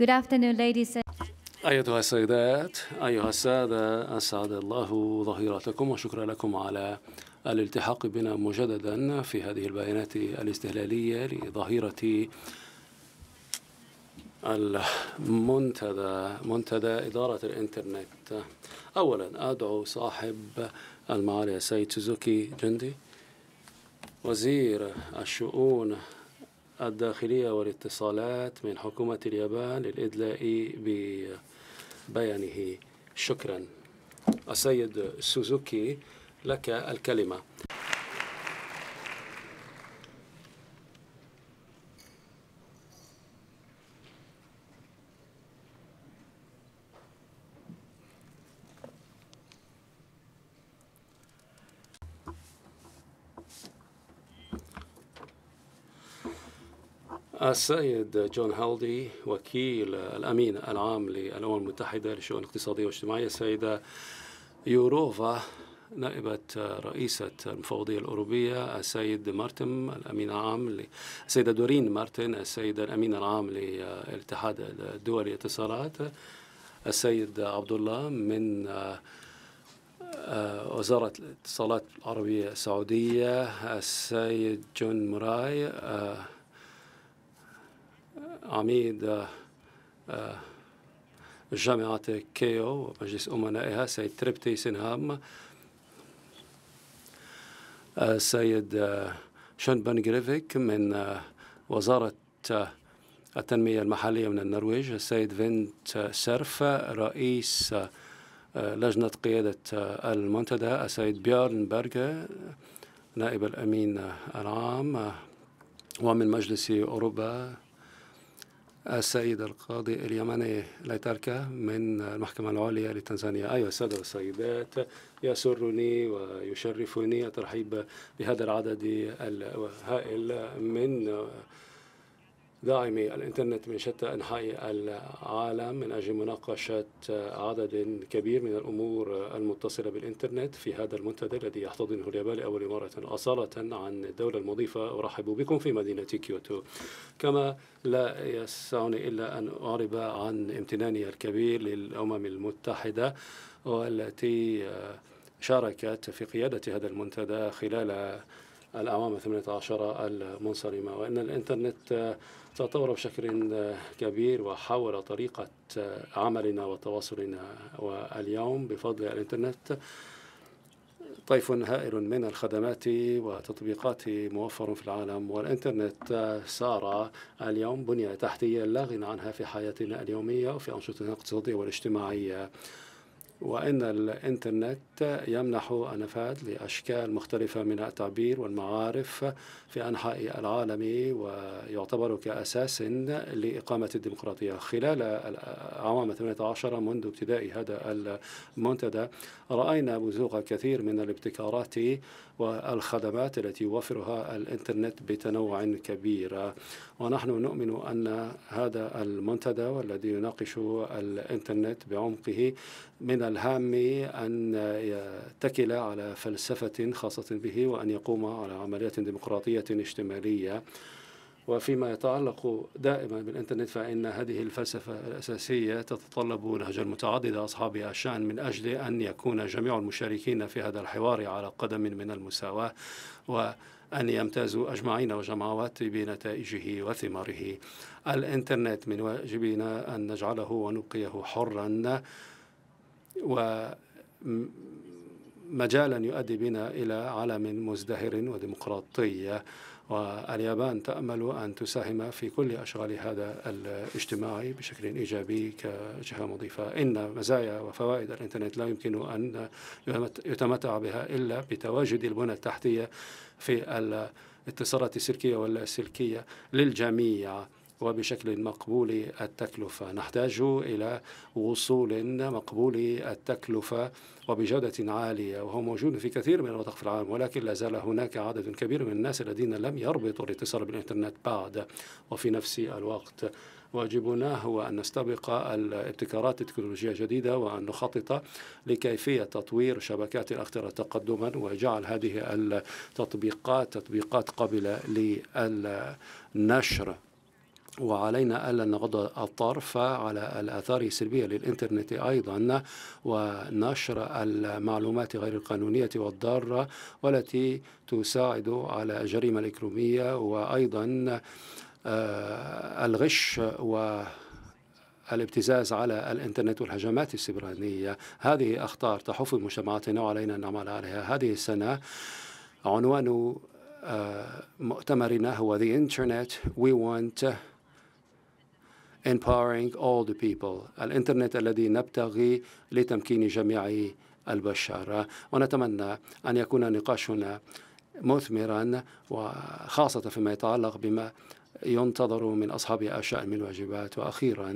Good afternoon, ladies. and أيتها السيدات أيها السادة أسعد الله ظهيرتكم وشكرا لكم على الالتحاق بنا مجددا في هذه البيانات الاستهلالية لظهيرة المنتدى منتدى إدارة الإنترنت أولا أدعو صاحب المعالي السيد سوزوكي جندي وزير الشؤون الداخلية والاتصالات من حكومة اليابان للإدلاء ببيانه شكرا السيد سوزوكي لك الكلمة السيد جون هالدي وكيل الأمين العام للأمم المتحدة للشؤون الاقتصادية والاجتماعية السيدة يوروفا نائبة رئيسة المفوضية الأوروبية السيد مارتن الأمين العام السيدة دورين مارتن السيدة الأمين العام للاتحاد الدولي للاتصالات السيد عبد الله من آه، وزارة الاتصالات العربية السعودية السيد جون موراي آه، عميد جامعة كيو ومجلس أمنائها سيد تريبتي سنهام السيد بن جريفيك من وزارة التنمية المحلية من النرويج السيد فينت سيرف رئيس لجنة قيادة المنتدى السيد بيارن برجر نائب الأمين العام ومن مجلس أوروبا السيد القاضي اليمني ليتركا من المحكمة العليا لتنزانيا أيها السادة والسيدات يسرني ويشرفني الترحيب بهذا العدد الهائل من داعمي الانترنت من شتى انحاء العالم من اجل مناقشه عدد كبير من الامور المتصله بالانترنت في هذا المنتدى الذي يحتضنه اليابان لاول مره اصاله عن الدوله المضيفه ارحب بكم في مدينه كيوتو كما لا يسعني الا ان اعرب عن امتناني الكبير للامم المتحده والتي شاركت في قياده هذا المنتدى خلال الأعوام الثمانية عشر المنصرمة وأن الإنترنت تطور بشكل كبير وحول طريقة عملنا وتواصلنا واليوم بفضل الإنترنت طيف هائل من الخدمات وتطبيقات موفر في العالم والإنترنت صار اليوم بنية تحتية لا غنى عنها في حياتنا اليومية وفي أنشطتنا الاقتصادية والاجتماعية وأن الإنترنت يمنح النفاذ لأشكال مختلفة من التعبير والمعارف في أنحاء العالم ويعتبر كأساس لإقامة الديمقراطية خلال العوام 18 منذ ابتداء هذا المنتدى رأينا بزوغ كثير من الابتكارات والخدمات التي يوفرها الإنترنت بتنوع كبير ونحن نؤمن أن هذا المنتدى والذي يناقش الإنترنت بعمقه من الهام أن يتكل على فلسفة خاصة به وأن يقوم على عمليات ديمقراطية اجتماعية وفيما يتعلق دائما بالإنترنت فإن هذه الفلسفة الأساسية تتطلب لهجة متعددة أصحابها الشأن من أجل أن يكون جميع المشاركين في هذا الحوار على قدم من المساواة و أن يمتازوا أجمعين وجماعات بنتائجه وثماره الإنترنت من واجبنا أن نجعله ونبقيه حرا ومجالا يؤدي بنا إلى عالم مزدهر وديمقراطية واليابان تأمل أن تساهم في كل أشغال هذا الاجتماع بشكل إيجابي كجهة مضيفة إن مزايا وفوائد الإنترنت لا يمكن أن يتمتع بها إلا بتواجد البنى التحتية في الاتصالات السلكية واللاسلكية للجميع وبشكل مقبول التكلفة نحتاج إلى وصول مقبول التكلفة وبجودة عالية وهو موجود في كثير من المناطق في العالم ولكن لا زال هناك عدد كبير من الناس الذين لم يربطوا الاتصال بالإنترنت بعد وفي نفس الوقت واجبنا هو أن نستبق الابتكارات التكنولوجية الجديدة وأن نخطط لكيفية تطوير شبكات الأخطرة تقدما وجعل هذه التطبيقات تطبيقات قابلة للنشر وعلينا ألا نغض الطرف على الآثار السلبية للإنترنت أيضا ونشر المعلومات غير القانونية والضارة والتي تساعد على الجريمة الاكروميه وأيضا آه، الغش و الابتزاز على الانترنت والهجمات السبرانيه، هذه اخطار تحف مجتمعاتنا وعلينا ان نعمل عليها هذه السنه عنوان آه، مؤتمرنا هو The Internet We Want empowering all the people الإنترنت الذي نبتغي لتمكين جميع البشر ونتمنى أن يكون نقاشنا مثمرا وخاصة فيما يتعلق بما ينتظر من أصحاب أشياء من الواجبات وأخيرا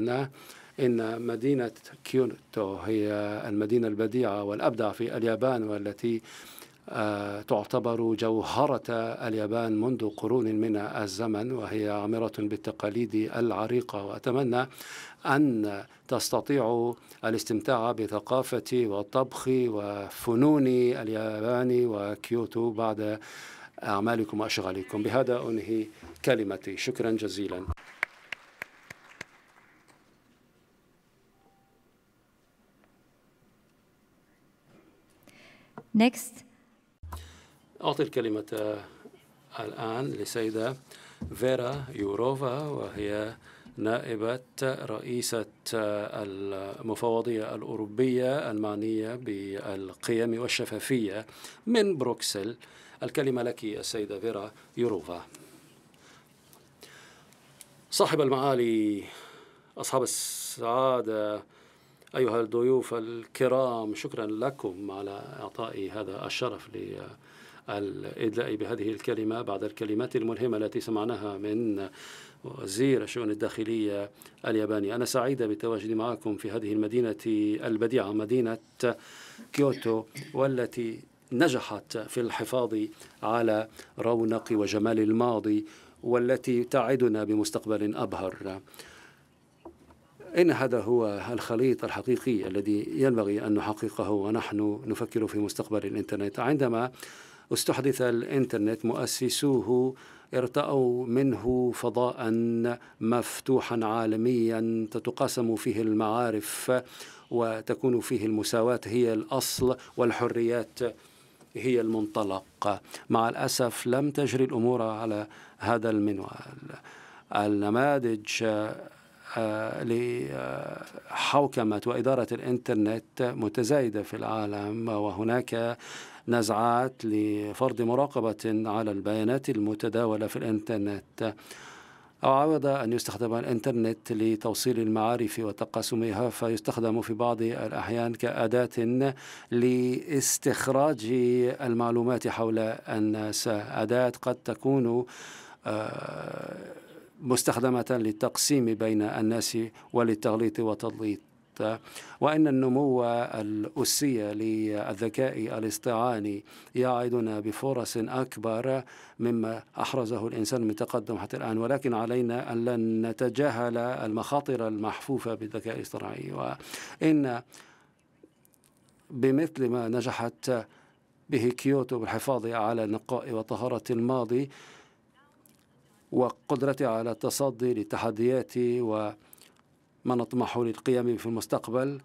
إن مدينة كيوتو هي المدينة البديعة والأبدع في اليابان والتي آه، تعتبر جوهرة اليابان منذ قرون من الزمن وهي عامرة بالتقاليد العريقة وأتمنى أن تستطيعوا الاستمتاع بثقافة والطبخ وفنون اليابان وكيوتو بعد أعمالكم وأشغالكم بهذا أنهي كلمتي شكرا جزيلا Next, أعطي الكلمة آه، الآن لسيدة فيرا يوروفا وهي نائبة رئيسة آه، المفوضية الأوروبية المعنية بالقيم والشفافية من بروكسل الكلمة لك السيدة فيرا يوروفا صاحب المعالي أصحاب السعادة أيها الضيوف الكرام شكرا لكم على إعطائي هذا الشرف لي آه، الإدلاء بهذه الكلمة بعد الكلمات الملهمة التي سمعناها من وزير الشؤون الداخلية الياباني أنا سعيدة بالتواجد معكم في هذه المدينة البديعة مدينة كيوتو والتي نجحت في الحفاظ على رونق وجمال الماضي والتي تعدنا بمستقبل أبهر إن هذا هو الخليط الحقيقي الذي ينبغي أن نحققه ونحن نفكر في مستقبل الإنترنت عندما استحدث الانترنت مؤسسوه ارتأوا منه فضاء مفتوحا عالميا تتقاسم فيه المعارف وتكون فيه المساواة هي الأصل والحريات هي المنطلق مع الأسف لم تجري الأمور على هذا المنوال النماذج آه، لحوكمة وإدارة الإنترنت متزايدة في العالم وهناك نزعات لفرض مراقبة على البيانات المتداولة في الإنترنت أو أعاد أن يستخدم الإنترنت لتوصيل المعارف وتقاسمها فيستخدم في بعض الأحيان كأداة لاستخراج المعلومات حول الناس أداة قد تكون آه، مستخدمة للتقسيم بين الناس وللتغليط والتضليط وأن النمو الأسي للذكاء الاصطناعي يعدنا بفرص أكبر مما أحرزه الإنسان من تقدم حتى الآن ولكن علينا أن لا نتجاهل المخاطر المحفوفة بالذكاء الاصطناعي وإن بمثل ما نجحت به كيوتو بالحفاظ على النقاء وطهارة الماضي وقدرتها على التصدي للتحديات و ما نطمح للقيام في المستقبل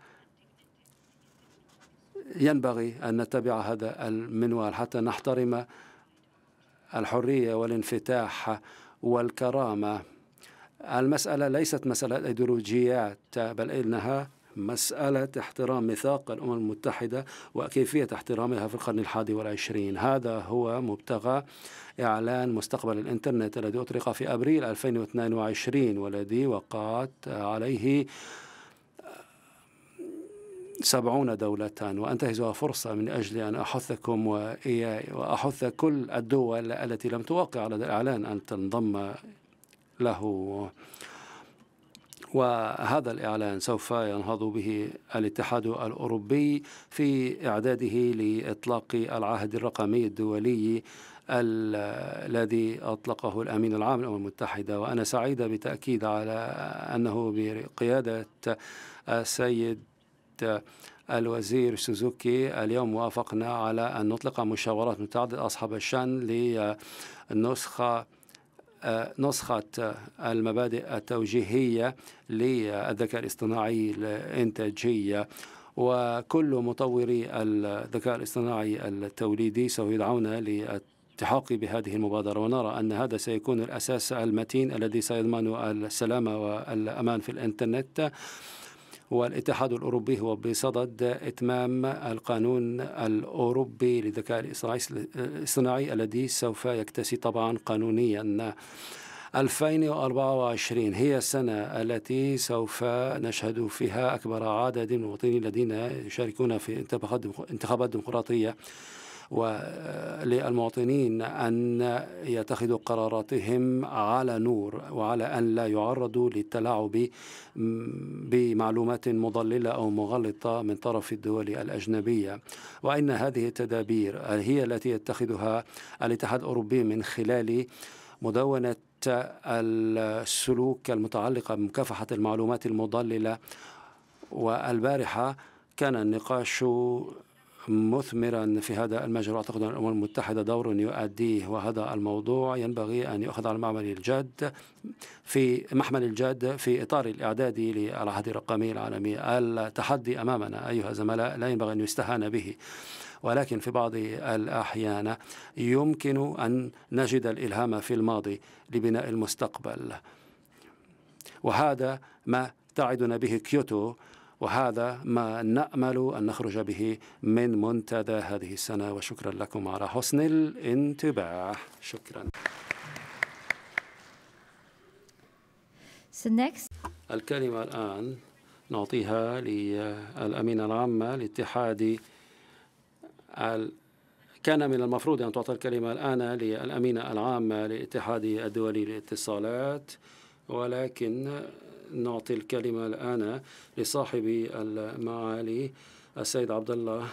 ينبغي أن نتبع هذا المنوال حتى نحترم الحرية والانفتاح والكرامة المسألة ليست مسألة أيديولوجيات بل إنها مسألة احترام ميثاق الأمم المتحدة وكيفية احترامها في القرن الحادي والعشرين هذا هو مبتغى إعلان مستقبل الإنترنت الذي أطلق في أبريل 2022 والذي وقعت عليه سبعون دولة وأنتهزها فرصة من أجل أن أحثكم وأحث كل الدول التي لم توقع على الإعلان أن تنضم له وهذا الإعلان سوف ينهض به الاتحاد الأوروبي في إعداده لإطلاق العهد الرقمي الدولي الذي أطلقه الأمين العام للأمم المتحدة وأنا سعيدة بتأكيد على أنه بقيادة السيد الوزير سوزوكي اليوم وافقنا على أن نطلق مشاورات متعددة أصحاب الشأن لنسخة نسخة المبادئ التوجيهية للذكاء الاصطناعي الإنتاجية وكل مطوري الذكاء الاصطناعي التوليدي سوف يدعون للالتحاق بهذه المبادرة ونرى أن هذا سيكون الأساس المتين الذي سيضمن السلامة والأمان في الإنترنت والاتحاد الأوروبي هو بصدد إتمام القانون الأوروبي للذكاء الاصطناعي الذي سوف يكتسي طبعا قانونيا 2024 هي السنة التي سوف نشهد فيها أكبر عدد من المواطنين الذين يشاركون في انتخابات ديمقراطية وللمواطنين أن يتخذوا قراراتهم على نور وعلى أن لا يعرضوا للتلاعب بمعلومات مضللة أو مغلطة من طرف الدول الأجنبية وأن هذه التدابير هي التي يتخذها الاتحاد الأوروبي من خلال مدونة السلوك المتعلقة بمكافحة المعلومات المضللة والبارحة كان النقاش مثمرا في هذا المجال واعتقد ان الامم المتحده دور يؤديه وهذا الموضوع ينبغي ان يؤخذ على معمل الجاد في محمل الجاد في اطار الاعداد للعهد الرقمي العالمي التحدي امامنا ايها الزملاء لا ينبغي ان يستهان به ولكن في بعض الاحيان يمكن ان نجد الالهام في الماضي لبناء المستقبل وهذا ما تعدنا به كيوتو وهذا ما نأمل أن نخرج به من منتدى هذه السنة وشكرا لكم على حسن الانتباه شكرا So next. الكلمة الآن نعطيها للأمينة العامة لاتحاد كان من المفروض أن تعطى الكلمة الآن للأمينة العامة لاتحاد الدولي للاتصالات ولكن نعطي الكلمة الآن لصاحب المعالي السيد عبد الله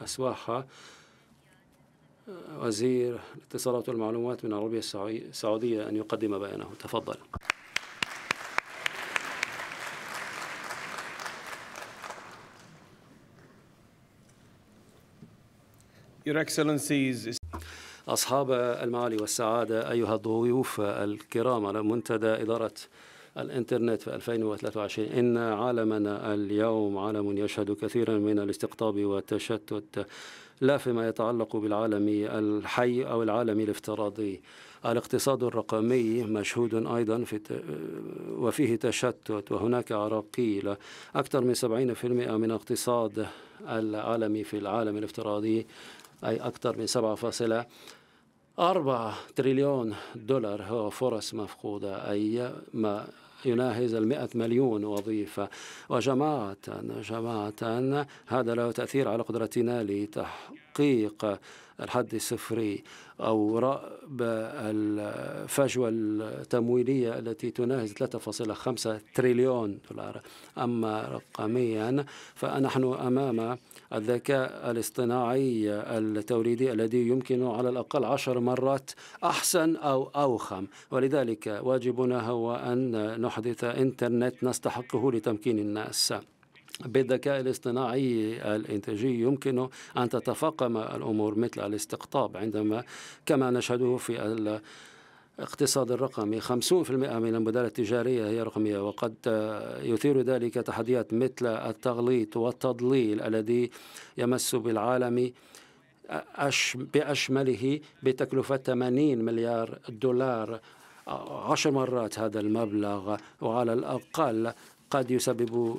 أسواحة وزير الاتصالات والمعلومات من العربية السعودية أن يقدم بيانه تفضل Your Excellencies أصحاب المعالي والسعادة أيها الضيوف الكرام على منتدى إدارة الإنترنت في 2023 إن عالمنا اليوم عالم يشهد كثيرا من الاستقطاب والتشتت لا فيما يتعلق بالعالم الحي أو العالم الافتراضي الاقتصاد الرقمي مشهود أيضا في وفيه تشتت وهناك عراقيل أكثر من 70% من الاقتصاد العالمي في العالم الافتراضي أي أكثر من 7 أربعة تريليون دولار هو فرص مفقودة أي ما يناهز المئة مليون وظيفة وجماعة جماعة هذا له تأثير على قدرتنا لتحقيق الحد الصفري أو رأب الفجوة التمويلية التي تناهز 3.5 تريليون دولار أما رقميا فنحن أمام الذكاء الاصطناعي التوليدي الذي يمكن على الأقل عشر مرات أحسن أو أوخم ولذلك واجبنا هو أن نحدث إنترنت نستحقه لتمكين الناس بالذكاء الاصطناعي الانتاجي يمكن أن تتفاقم الأمور مثل الاستقطاب عندما كما نشهده في الاقتصاد الرقمي 50% من المبادلة التجارية هي رقمية وقد يثير ذلك تحديات مثل التغليط والتضليل الذي يمس بالعالم بأشمله بتكلفة 80 مليار دولار عشر مرات هذا المبلغ وعلى الأقل قد يسبب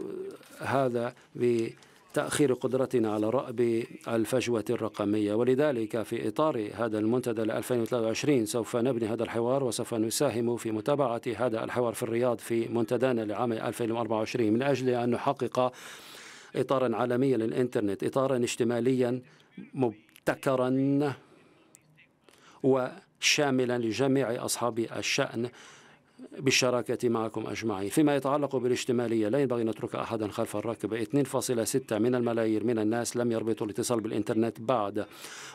هذا بتأخير قدرتنا على رأب الفجوة الرقمية ولذلك في إطار هذا المنتدى 2023 سوف نبني هذا الحوار وسوف نساهم في متابعة هذا الحوار في الرياض في منتدانا لعام 2024 من أجل أن نحقق إطارا عالميا للإنترنت إطارا اشتماليا مبتكرا وشاملا لجميع أصحاب الشأن بالشراكة معكم أجمعين فيما يتعلق بالاشتمالية لا ينبغي نترك أحدا خلف الركب 2.6 من الملايير من الناس لم يربطوا الاتصال بالإنترنت بعد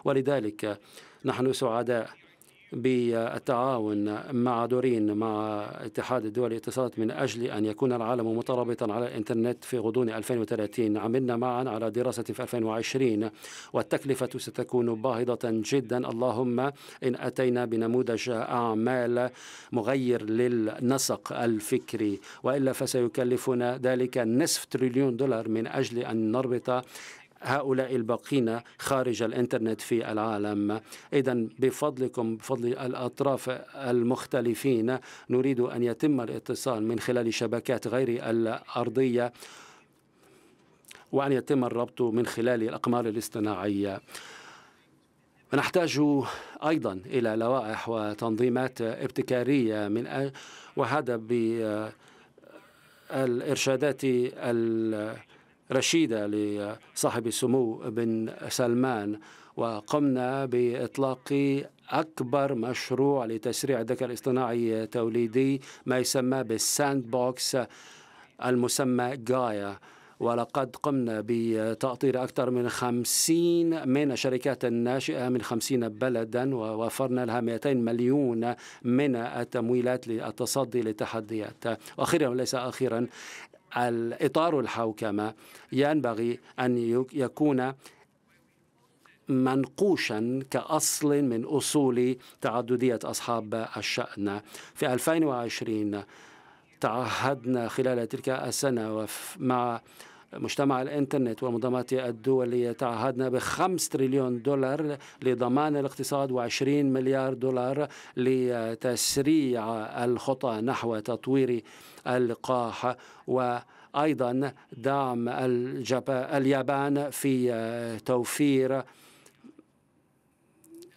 ولذلك نحن سعداء بالتعاون مع دورين مع اتحاد الدول الاتصالات من أجل أن يكون العالم مترابطا على الإنترنت في غضون 2030 عملنا معا على دراسة في 2020 والتكلفة ستكون باهظة جدا اللهم إن أتينا بنموذج أعمال مغير للنسق الفكري وإلا فسيكلفنا ذلك نصف تريليون دولار من أجل أن نربط هؤلاء الباقين خارج الانترنت في العالم اذا بفضلكم بفضل الاطراف المختلفين نريد ان يتم الاتصال من خلال شبكات غير الارضيه وان يتم الربط من خلال الاقمار الاصطناعيه نحتاج ايضا الى لوائح وتنظيمات ابتكاريه من وهذا بالارشادات الارشادات رشيدة لصاحب السمو بن سلمان وقمنا بإطلاق أكبر مشروع لتسريع الذكاء الاصطناعي توليدي ما يسمى بالساند بوكس المسمى جايا ولقد قمنا بتأطير أكثر من خمسين من الشركات الناشئة من خمسين بلدا ووفرنا لها 200 مليون من التمويلات للتصدي للتحديات وأخيرا وليس أخيرا الإطار الحوكمة ينبغي أن يكون منقوشا كأصل من أصول تعددية أصحاب الشأن في 2020 تعهدنا خلال تلك السنة مع مجتمع الانترنت والمنظمات الدولية تعهدنا بخمس تريليون دولار لضمان الاقتصاد وعشرين مليار دولار لتسريع الخطى نحو تطوير اللقاح وأيضا دعم اليابان في توفير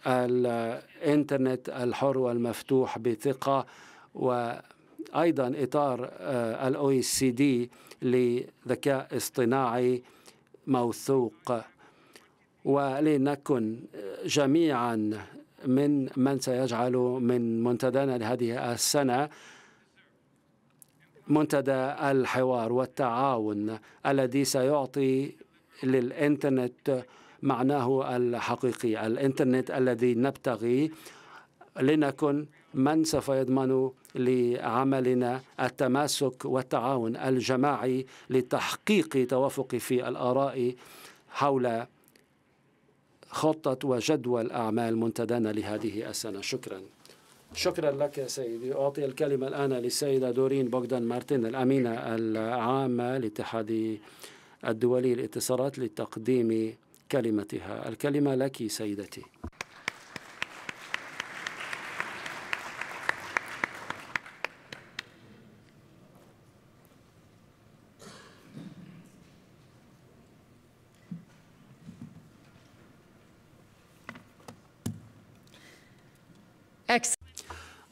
الإنترنت الحر والمفتوح بثقة وأيضا إطار آه، الأو سي دي لذكاء اصطناعي موثوق ولنكن جميعا من من سيجعل من منتدانا لهذه السنة منتدى الحوار والتعاون الذي سيعطي للإنترنت معناه الحقيقي الإنترنت الذي نبتغي لنكن من سوف يضمن لعملنا التماسك والتعاون الجماعي لتحقيق توافق في الآراء حول خطة وجدول أعمال منتدانا لهذه السنة شكراً شكرا لك يا سيدي أعطي الكلمة الآن للسيدة دورين بوغدان مارتن الأمينة العامة لاتحاد الدولي للاتصالات لتقديم كلمتها الكلمة لك سيدتي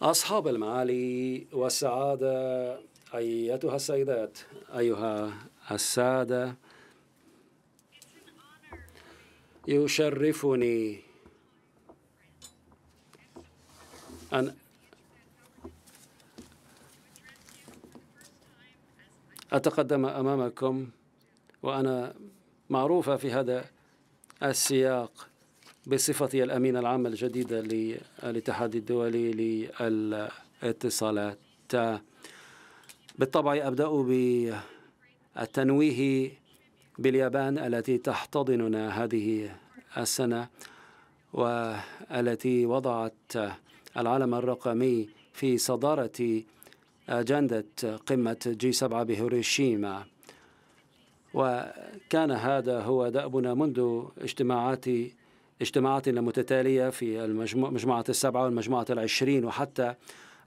أصحاب المعالي والسعادة أيتها السيدات أيها السادة يشرفني أن أتقدم أمامكم وأنا معروفة في هذا السياق بصفتي الأمين العام الجديد للاتحاد الدولي للاتصالات بالطبع أبدأ بالتنويه باليابان التي تحتضننا هذه السنة والتي وضعت العالم الرقمي في صدارة أجندة قمة جي 7 بهيروشيما وكان هذا هو دأبنا منذ اجتماعات اجتماعات متتالية في مجموعة السبعة والمجموعة العشرين وحتى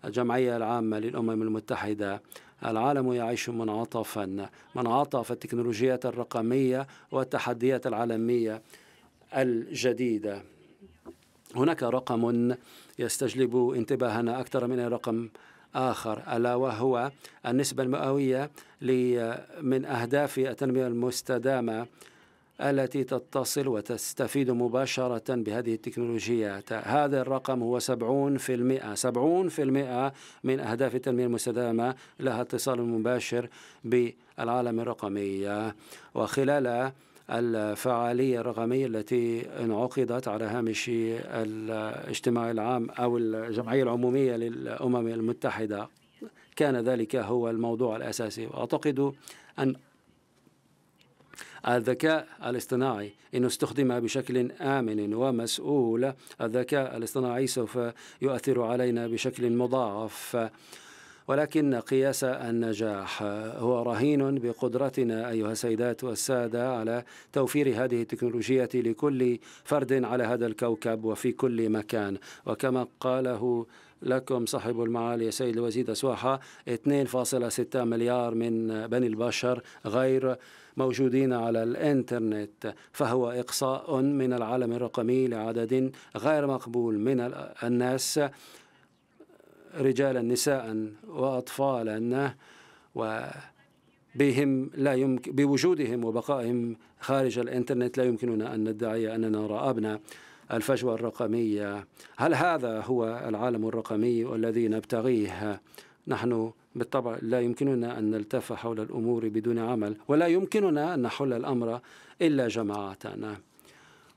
الجمعية العامة للأمم المتحدة العالم يعيش منعطفا منعطف التكنولوجيات الرقمية والتحديات العالمية الجديدة هناك رقم يستجلب انتباهنا أكثر من رقم آخر ألا وهو النسبة المئوية من أهداف التنمية المستدامة التي تتصل وتستفيد مباشرة بهذه التكنولوجيات هذا الرقم هو 70% 70% من أهداف التنمية المستدامة لها اتصال مباشر بالعالم الرقمي وخلال الفعالية الرقمية التي انعقدت على هامش الاجتماع العام أو الجمعية العمومية للأمم المتحدة كان ذلك هو الموضوع الأساسي وأعتقد أن الذكاء الاصطناعي إن استخدم بشكل آمن ومسؤول الذكاء الاصطناعي سوف يؤثر علينا بشكل مضاعف ولكن قياس النجاح هو رهين بقدرتنا أيها السيدات والسادة على توفير هذه التكنولوجية لكل فرد على هذا الكوكب وفي كل مكان وكما قاله لكم صاحب المعالي سيد الوزير أسواحة 2.6 مليار من بني البشر غير موجودين على الانترنت فهو إقصاء من العالم الرقمي لعدد غير مقبول من الناس رجالا نساء وأطفالا وبهم لا يمكن بوجودهم وبقائهم خارج الانترنت لا يمكننا أن ندعي أننا رأبنا الفجوة الرقمية هل هذا هو العالم الرقمي الذي نبتغيه نحن بالطبع لا يمكننا أن نلتف حول الأمور بدون عمل ولا يمكننا أن نحل الأمر إلا جماعتنا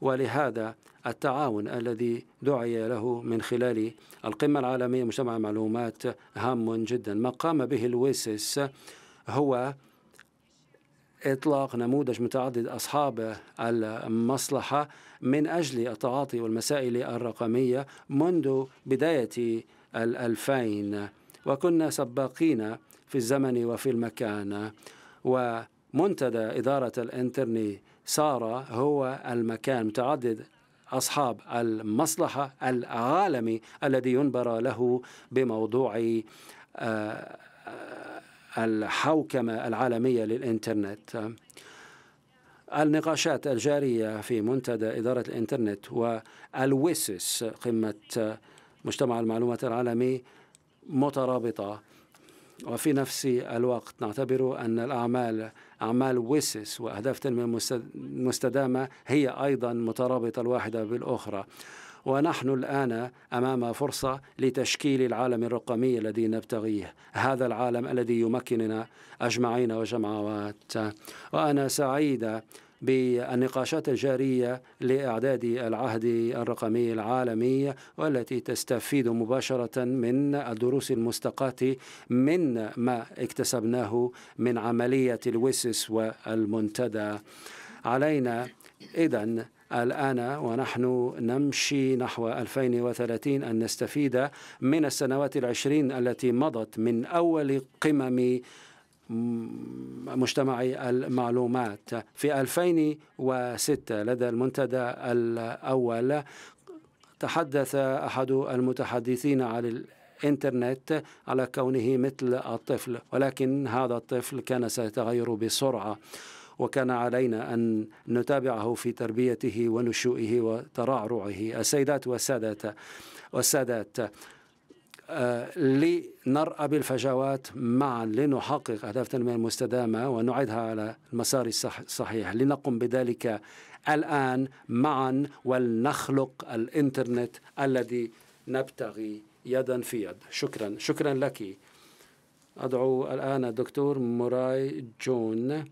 ولهذا التعاون الذي دعي له من خلال القمة العالمية مجتمع معلومات هام جدا ما قام به الويسس هو إطلاق نموذج متعدد أصحاب المصلحة من أجل التعاطي والمسائل الرقمية منذ بداية الألفين وكنا سباقين في الزمن وفي المكان ومنتدى إدارة الإنترني صار هو المكان متعدد أصحاب المصلحة العالمي الذي ينبر له بموضوع آه، الحوكمة العالمية للإنترنت النقاشات الجارية في منتدى إدارة الإنترنت والويسس قمة مجتمع المعلومات العالمي مترابطة وفي نفس الوقت نعتبر أن الأعمال أعمال ويسس وأهداف تنمية مستدامة هي أيضا مترابطة الواحدة بالأخرى ونحن الآن أمام فرصة لتشكيل العالم الرقمي الذي نبتغيه هذا العالم الذي يمكننا أجمعين وجمعات وأنا سعيدة بالنقاشات الجارية لإعداد العهد الرقمي العالمي والتي تستفيد مباشرة من الدروس المستقاة من ما اكتسبناه من عملية الوسس والمنتدى علينا إذا الآن ونحن نمشي نحو 2030 أن نستفيد من السنوات العشرين التي مضت من أول قمم مجتمع المعلومات في 2006 لدى المنتدى الأول تحدث أحد المتحدثين عن الإنترنت على كونه مثل الطفل ولكن هذا الطفل كان سيتغير بسرعة وكان علينا أن نتابعه في تربيته ونشوئه وترعرعه السيدات والسادات والسادات آه، لنرأى بالفجوات معا لنحقق أهداف التنمية المستدامة ونعدها على المسار الصحيح لنقم بذلك الآن معا ولنخلق الإنترنت الذي نبتغي يدا في يد شكرا شكرا لك أدعو الآن الدكتور موراي جون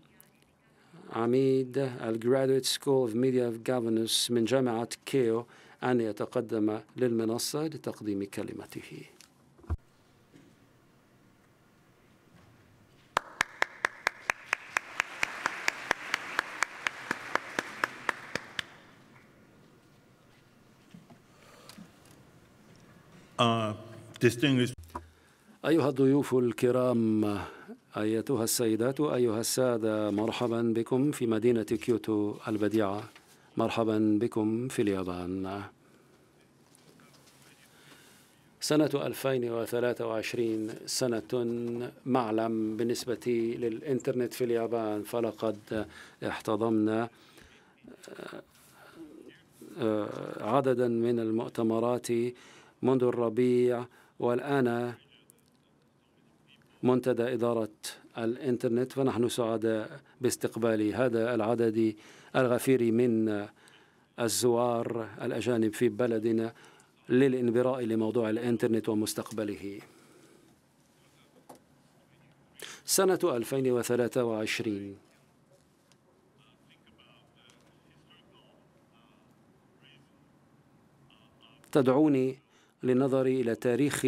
عميد الجرادويت سكول اوف ميديا من جامعة كيو أن يتقدم للمنصة لتقديم كلمته أيها الضيوف الكرام أيتها السيدات أيها السادة مرحبا بكم في مدينة كيوتو البديعة مرحبا بكم في اليابان سنة 2023 سنة معلم بالنسبة للإنترنت في اليابان فلقد احتضمنا آه، عددا من المؤتمرات منذ الربيع والآن منتدى إدارة الإنترنت فنحن سعداء باستقبال هذا العدد الغفير من الزوار الأجانب في بلدنا للانبراء لموضوع الإنترنت ومستقبله سنة 2023 تدعوني للنظر إلى تاريخ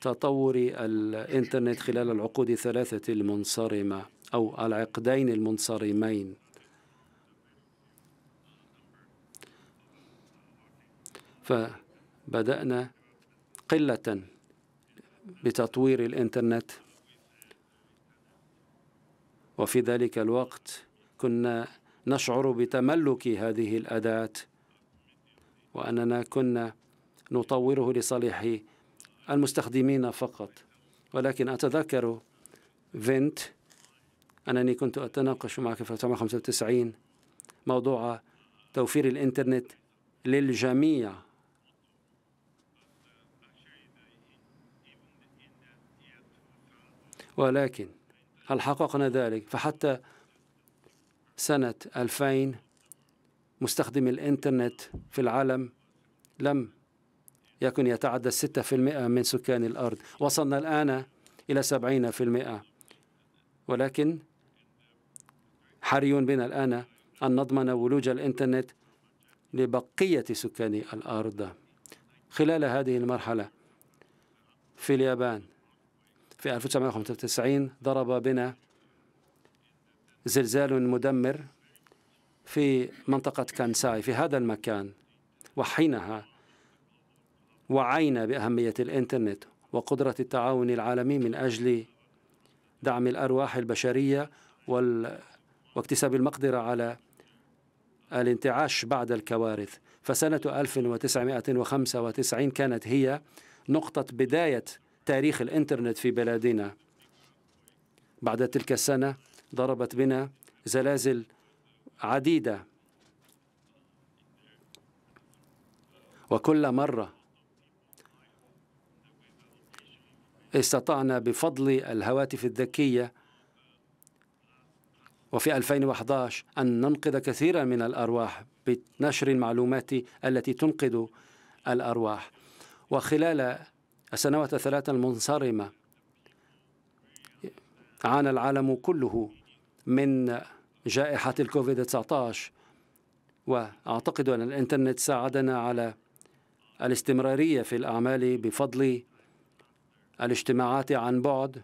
تطور الإنترنت خلال العقود الثلاثة المنصرمة أو العقدين المنصرمين فبدأنا قلة بتطوير الإنترنت وفي ذلك الوقت كنا نشعر بتملك هذه الأداة وأننا كنا نطوره لصالح المستخدمين فقط ولكن أتذكر فينت أنني كنت أتناقش معك في 1995 موضوع توفير الإنترنت للجميع ولكن هل حققنا ذلك فحتى سنة 2000 مستخدمي الإنترنت في العالم لم يكن يتعدى 6% من سكان الأرض وصلنا الآن إلى 70% ولكن حري بنا الآن أن نضمن ولوج الإنترنت لبقية سكان الأرض خلال هذه المرحلة في اليابان في 1995 ضرب بنا زلزال مدمر في منطقة كانساي في هذا المكان وحينها وعينا بأهمية الإنترنت وقدرة التعاون العالمي من أجل دعم الأرواح البشرية وال... واكتساب المقدرة على الانتعاش بعد الكوارث فسنة 1995 كانت هي نقطة بداية تاريخ الإنترنت في بلادنا بعد تلك السنة ضربت بنا زلازل عديدة وكل مرة استطعنا بفضل الهواتف الذكية وفي 2011 أن ننقذ كثيرا من الأرواح بنشر المعلومات التي تنقذ الأرواح وخلال السنوات الثلاثة المنصرمة عانى العالم كله من جائحة الكوفيد 19 وأعتقد أن الإنترنت ساعدنا على الاستمرارية في الأعمال بفضل الاجتماعات عن بعد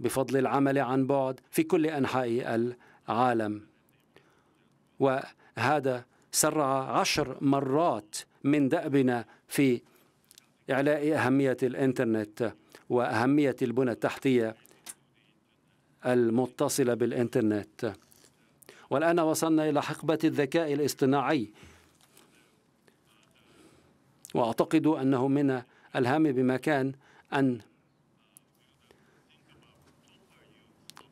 بفضل العمل عن بعد في كل أنحاء العالم وهذا سرع عشر مرات من دأبنا في إعلاء أهمية الإنترنت وأهمية البنى التحتية المتصلة بالإنترنت والآن وصلنا إلى حقبة الذكاء الاصطناعي وأعتقد أنه من الهام بمكان أن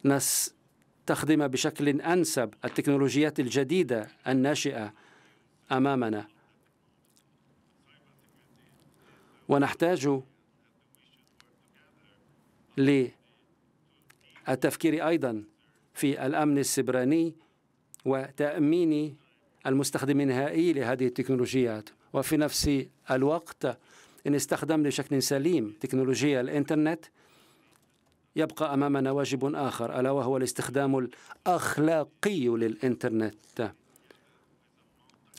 نستخدم بشكل أنسب التكنولوجيات الجديدة الناشئة أمامنا ونحتاج للتفكير أيضا في الأمن السبراني وتأمين المستخدم النهائي لهذه التكنولوجيات وفي نفس الوقت إن استخدم بشكل سليم تكنولوجيا الإنترنت يبقى أمامنا واجب آخر ألا وهو الاستخدام الأخلاقي للإنترنت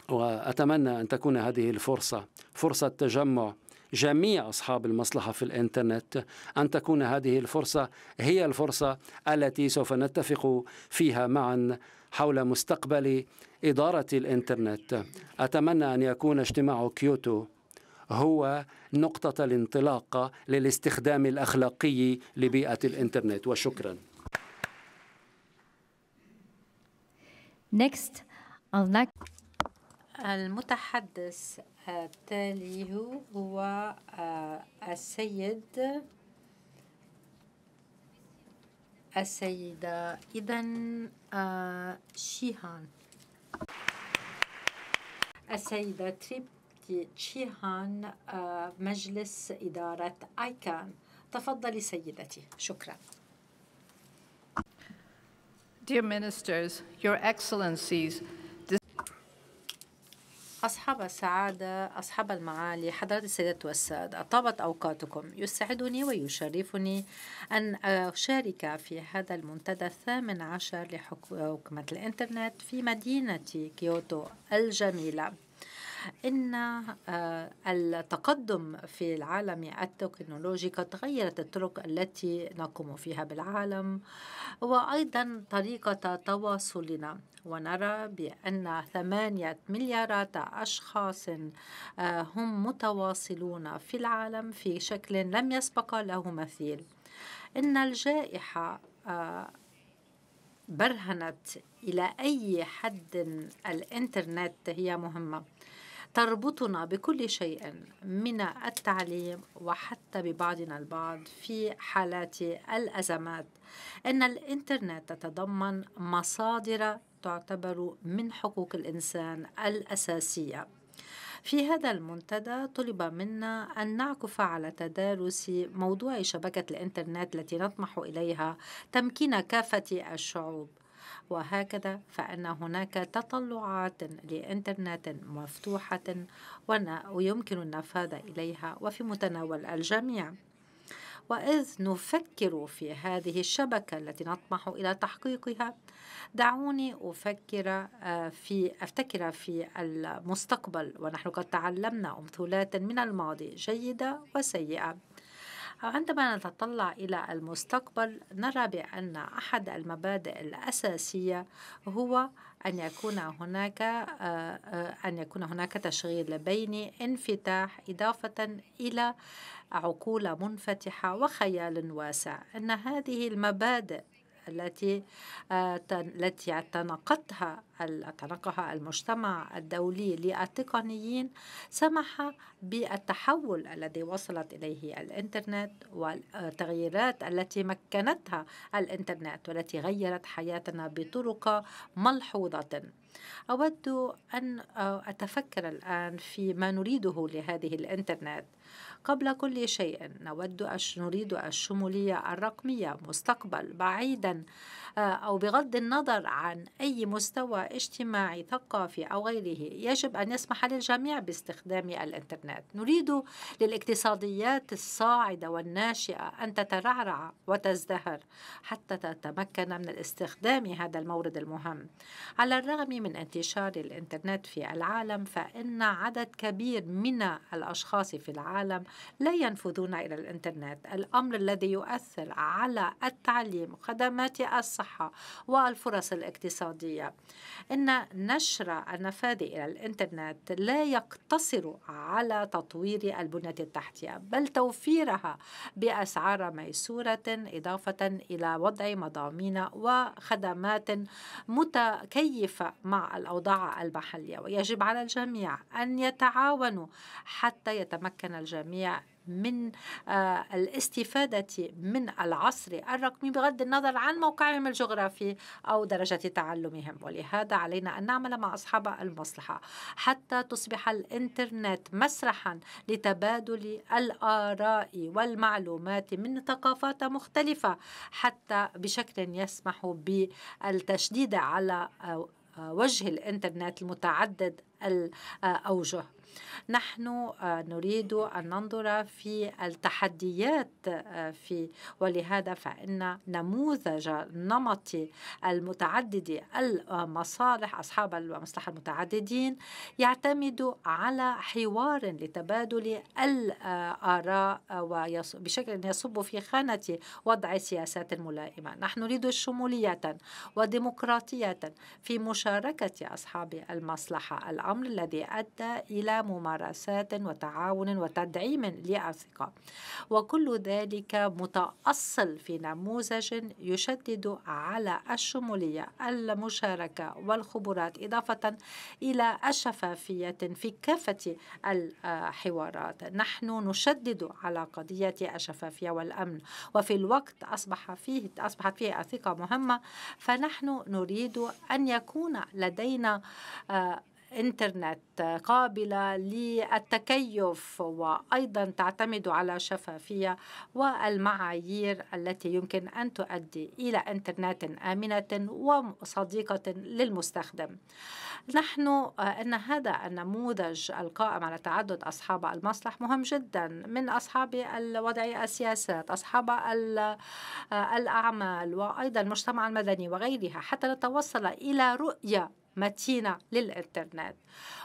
وأتمنى أن تكون هذه الفرصة فرصة تجمع جميع أصحاب المصلحة في الإنترنت أن تكون هذه الفرصة هي الفرصة التي سوف نتفق فيها معا حول مستقبل إدارة الإنترنت أتمنى أن يكون اجتماع كيوتو هو نقطة الانطلاق للاستخدام الأخلاقي لبيئة الإنترنت وشكرا Next, المتحدث التالي هو آه، السيد السيدة إذا آه، شيهان السيدة تريب التي تشيهان آه، مجلس إدارة آيكان تفضلي سيدتي شكرا Dear ministers, your excellencies, أصحاب السعادة أصحاب المعالي حضرات السيدة والسادة طابت أوقاتكم يسعدني ويشرفني أن أشارك في هذا المنتدى الثامن عشر لحكومة الإنترنت في مدينة كيوتو الجميلة ان آه، التقدم في العالم التكنولوجي قد تغيرت الطرق التي نقوم فيها بالعالم وايضا طريقه تواصلنا ونرى بأن ثمانية مليارات أشخاص آه، هم متواصلون في العالم في شكل لم يسبق له مثيل إن الجائحة آه، برهنت إلى أي حد الإنترنت هي مهمة تربطنا بكل شيء من التعليم وحتى ببعضنا البعض في حالات الأزمات أن الإنترنت تتضمن مصادر تعتبر من حقوق الإنسان الأساسية في هذا المنتدى طلب منا أن نعكف على تدارس موضوع شبكة الإنترنت التي نطمح إليها تمكين كافة الشعوب وهكذا فإن هناك تطلعات لإنترنت مفتوحة ويمكن النفاذ إليها وفي متناول الجميع وإذ نفكر في هذه الشبكة التي نطمح إلى تحقيقها دعوني أفكر آه، في أفتكر في المستقبل ونحن قد تعلمنا أمثلات من الماضي جيدة وسيئة عندما نتطلع إلى المستقبل نرى بأن أحد المبادئ الأساسية هو أن يكون هناك آه، آه، أن يكون هناك تشغيل بيني انفتاح إضافة إلى عقول منفتحة وخيال واسع إن هذه المبادئ التي آه، التي اعتنقتها اعتنقها المجتمع الدولي للتقنيين سمح بالتحول الذي وصلت إليه الإنترنت والتغييرات التي مكنتها الإنترنت والتي غيرت حياتنا بطرق ملحوظة أود أن آه، أتفكر الآن في ما نريده لهذه الإنترنت قبل كل شيء نود نريد الشمولية الرقمية مستقبل بعيدا آه، أو بغض النظر عن أي مستوى اجتماعي ثقافي أو غيره يجب أن يسمح للجميع باستخدام الإنترنت نريد للاقتصاديات الصاعدة والناشئة أن تترعرع وتزدهر حتى تتمكن من استخدام هذا المورد المهم على الرغم من انتشار الإنترنت في العالم فإن عدد كبير من الأشخاص في العالم لا ينفذون إلى الإنترنت الأمر الذي يؤثر على التعليم خدمات الصحة الصحة والفرص الاقتصادية إن نشر النفاذ إلى الإنترنت لا يقتصر على تطوير البنية التحتية بل توفيرها بأسعار ميسورة إضافة إلى وضع مضامين وخدمات متكيفة مع الأوضاع المحلية ويجب على الجميع أن يتعاونوا حتى يتمكن الجميع من آه، الاستفادة من العصر الرقمي بغض النظر عن موقعهم الجغرافي أو درجة تعلمهم ولهذا علينا أن نعمل مع أصحاب المصلحة حتى تصبح الإنترنت مسرحا لتبادل الآراء والمعلومات من ثقافات مختلفة حتى بشكل يسمح بالتشديد على آه، وجه الإنترنت المتعدد الأوجه نحن آه، نريد أن ننظر في التحديات آه، في ولهذا فإن نموذج نمطي المتعدد المصالح أصحاب المصلحة المتعددين يعتمد على حوار لتبادل الآراء آه، بشكل يصب في خانة وضع سياسات ملائمة نحن نريد شمولية وديمقراطية في مشاركة أصحاب المصلحة الأمر الذي أدى إلى ممارسات وتعاون وتدعيم للثقة وكل ذلك متأصل في نموذج يشدد على الشمولية المشاركة والخبرات إضافة إلى الشفافية في كافة الحوارات نحن نشدد على قضية الشفافية والأمن وفي الوقت أصبح فيه أصبحت فيه الثقة مهمة فنحن نريد أن يكون لدينا آه، انترنت قابلة للتكيف وأيضا تعتمد على شفافية والمعايير التي يمكن أن تؤدي إلى انترنت آمنة وصديقة للمستخدم نحن آه، أن هذا النموذج القائم على تعدد أصحاب المصلح مهم جدا من أصحاب الوضعية السياسات أصحاب آه، الأعمال وأيضا المجتمع المدني وغيرها حتى نتوصل إلى رؤية متينة للإنترنت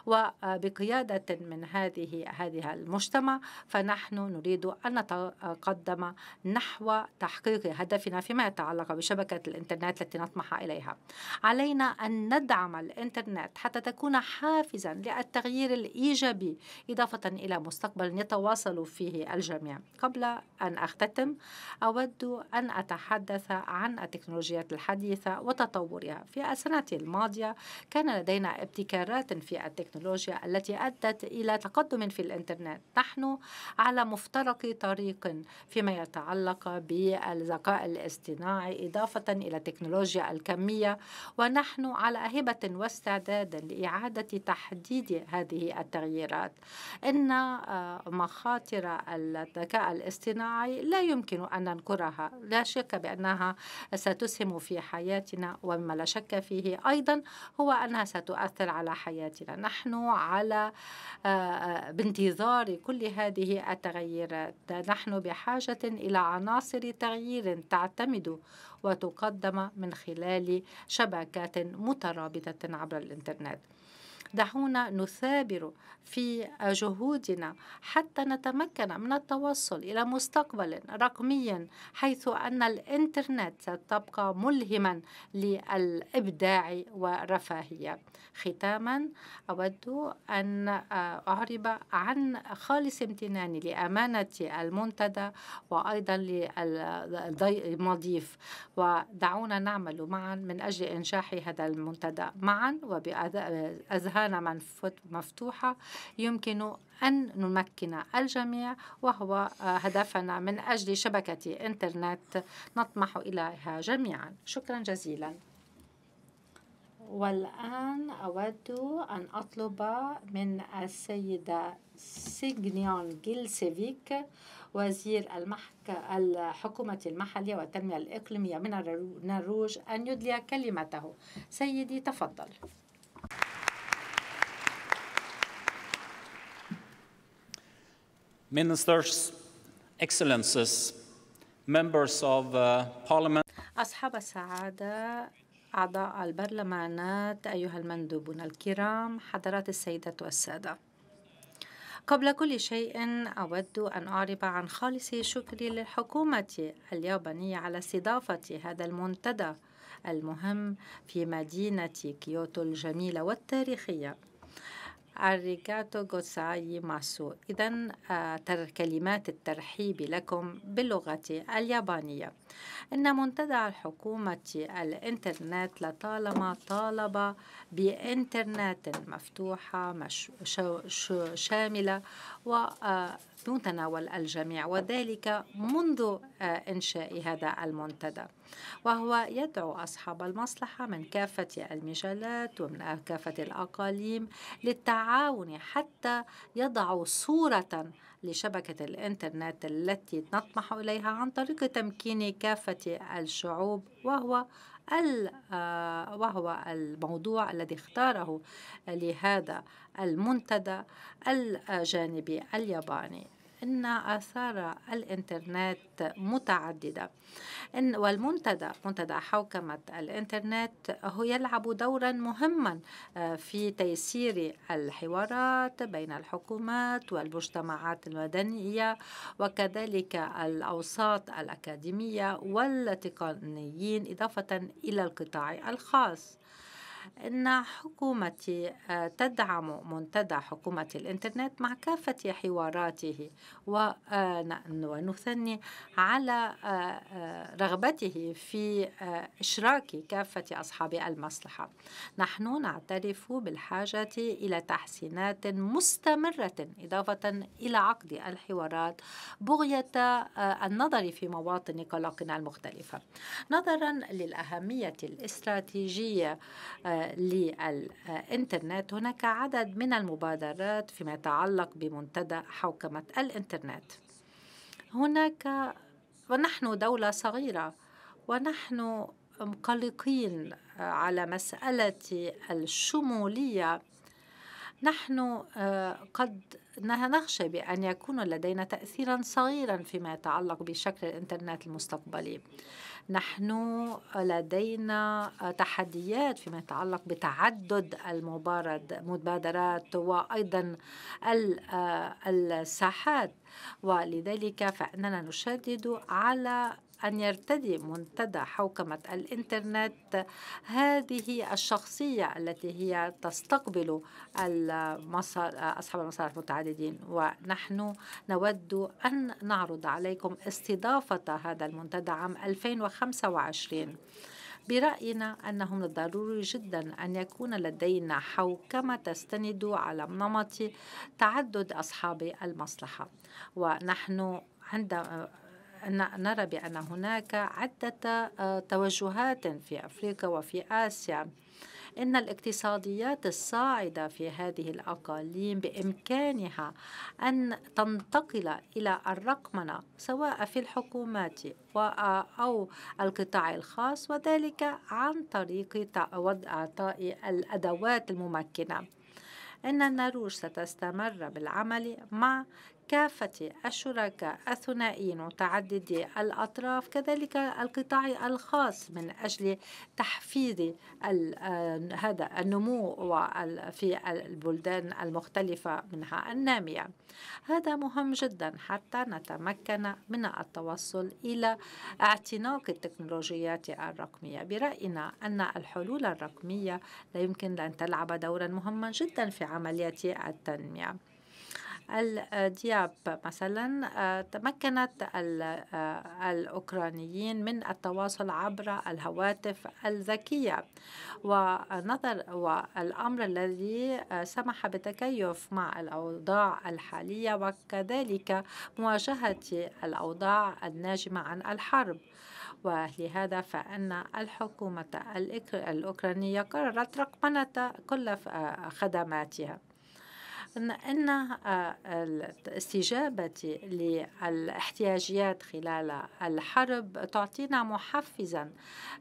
وبقيادة من هذه هذه المجتمع فنحن نريد أن نتقدم نحو تحقيق هدفنا فيما يتعلق بشبكة الإنترنت التي نطمح إليها علينا أن ندعم الإنترنت حتى تكون حافزا للتغيير الإيجابي إضافة إلى مستقبل يتواصل فيه الجميع قبل أن أختتم أود أن أتحدث عن التكنولوجيات الحديثة وتطورها في السنة الماضية كان لدينا ابتكارات في التكنولوجيا التي أدت إلى تقدم في الإنترنت نحن على مفترق طريق فيما يتعلق بالذكاء الاصطناعي إضافة إلى تكنولوجيا الكمية ونحن على هبة واستعداد لإعادة تحديد هذه التغييرات إن آه، مخاطر الذكاء الاصطناعي لا يمكن أن ننكرها لا شك بأنها ستسهم في حياتنا ومما لا شك فيه أيضا هو هو أنها ستؤثر على حياتنا نحن على آه، آه، بانتظار كل هذه التغييرات نحن بحاجة إلى عناصر تغيير تعتمد وتقدم من خلال شبكات مترابطة عبر الإنترنت دعونا نثابر في جهودنا حتى نتمكن من التوصل إلى مستقبل رقمي حيث أن الإنترنت ستبقى ملهما للإبداع والرفاهية ختاما أود أن آه، أعرب عن خالص امتناني لأمانة المنتدى وأيضا للمضيف ودعونا نعمل معا من أجل إنجاح هذا المنتدى معا وبأذهان برهانة مفتوحة يمكن أن نمكن الجميع وهو آه، هدفنا من أجل شبكة إنترنت نطمح إليها جميعا شكرا جزيلا والآن أود أن أطلب من السيدة سيغنيون جيلسيفيك وزير المحك... الحكومة المحلية والتنمية الإقليمية من النرويج أن يدلي كلمته سيدي تفضل ministers, excellences, members of uh, parliament. أصحاب السعادة أعضاء البرلمانات أيها المندوبون الكرام حضرات السيدات والسادة قبل كل شيء أود أن أعرب عن خالص شكري للحكومة اليابانية على استضافة هذا المنتدى المهم في مدينة كيوتو الجميلة والتاريخية غوساي ماسو إذا آه، كلمات الترحيب لكم باللغة اليابانية إن منتدى الحكومة الإنترنت لطالما طالب بإنترنت مفتوحة شاملة ويتناول آه، الجميع وذلك منذ آه، إنشاء هذا المنتدى وهو يدعو أصحاب المصلحة من كافة المجالات ومن كافة الأقاليم للتعاون حتى يضعوا صورة لشبكة الإنترنت التي نطمح إليها عن طريق تمكين كافة الشعوب وهو آه، وهو الموضوع الذي اختاره لهذا المنتدى الجانبي الياباني أن آثار الإنترنت متعددة إن والمنتدى منتدى حوكمة الإنترنت هو يلعب دورا مهما آه، في تيسير الحوارات بين الحكومات والمجتمعات المدنية وكذلك الأوساط الأكاديمية والتقنيين إضافة إلى القطاع الخاص أن حكومتي آه، تدعم منتدى حكومة الإنترنت مع كافة حواراته آه، ونثني على آه، رغبته في إشراك كافة أصحاب المصلحة نحن نعترف بالحاجة إلى تحسينات مستمرة إضافة إلى عقد الحوارات بغية النظر في مواطن قلقنا المختلفة نظرا للأهمية الاستراتيجية للإنترنت هناك عدد من المبادرات فيما يتعلق بمنتدى حوكمة الإنترنت هناك ونحن دولة صغيرة ونحن مقلقين على مسألة الشمولية نحن آه، قد نخشى بأن يكون لدينا تأثيرا صغيرا فيما يتعلق بشكل الإنترنت المستقبلي نحن آه، لدينا آه، تحديات فيما يتعلق بتعدد المبادرات وأيضا الساحات ولذلك فإننا نشدد على أن يرتدي منتدى حوكمة الإنترنت هذه الشخصية التي هي تستقبل أصحاب المصالح المتعددين ونحن نود أن نعرض عليكم استضافة هذا المنتدى عام 2025 برأينا أنه من الضروري جدا أن يكون لدينا حوكمة تستند على نمط تعدد أصحاب المصلحة ونحن عند نرى بأن هناك عدة آه، توجهات في أفريقيا وفي آسيا إن الاقتصاديات الصاعدة في هذه الأقاليم بإمكانها أن تنتقل إلى الرقمنة سواء في الحكومات آه، أو القطاع الخاص وذلك عن طريق وضع أعطاء الأدوات الممكنة إن النرويج ستستمر بالعمل مع كافة الشركاء الثنائيين متعددي الأطراف كذلك القطاع الخاص من أجل تحفيز آه، هذا النمو في البلدان المختلفة منها النامية هذا مهم جدا حتى نتمكن من التوصل إلى اعتناق التكنولوجيات الرقمية برأينا أن الحلول الرقمية لا يمكن أن تلعب دورا مهما جدا في عملية التنمية الدياب مثلا آه، تمكنت آه، الأوكرانيين من التواصل عبر الهواتف الذكية ونظر والأمر الذي آه، سمح بتكيف مع الأوضاع الحالية وكذلك مواجهة الأوضاع الناجمة عن الحرب ولهذا فإن الحكومة الأوكرانية قررت رقمنة كل خدماتها أن آه، الاستجابة للاحتياجيات خلال الحرب تعطينا محفزا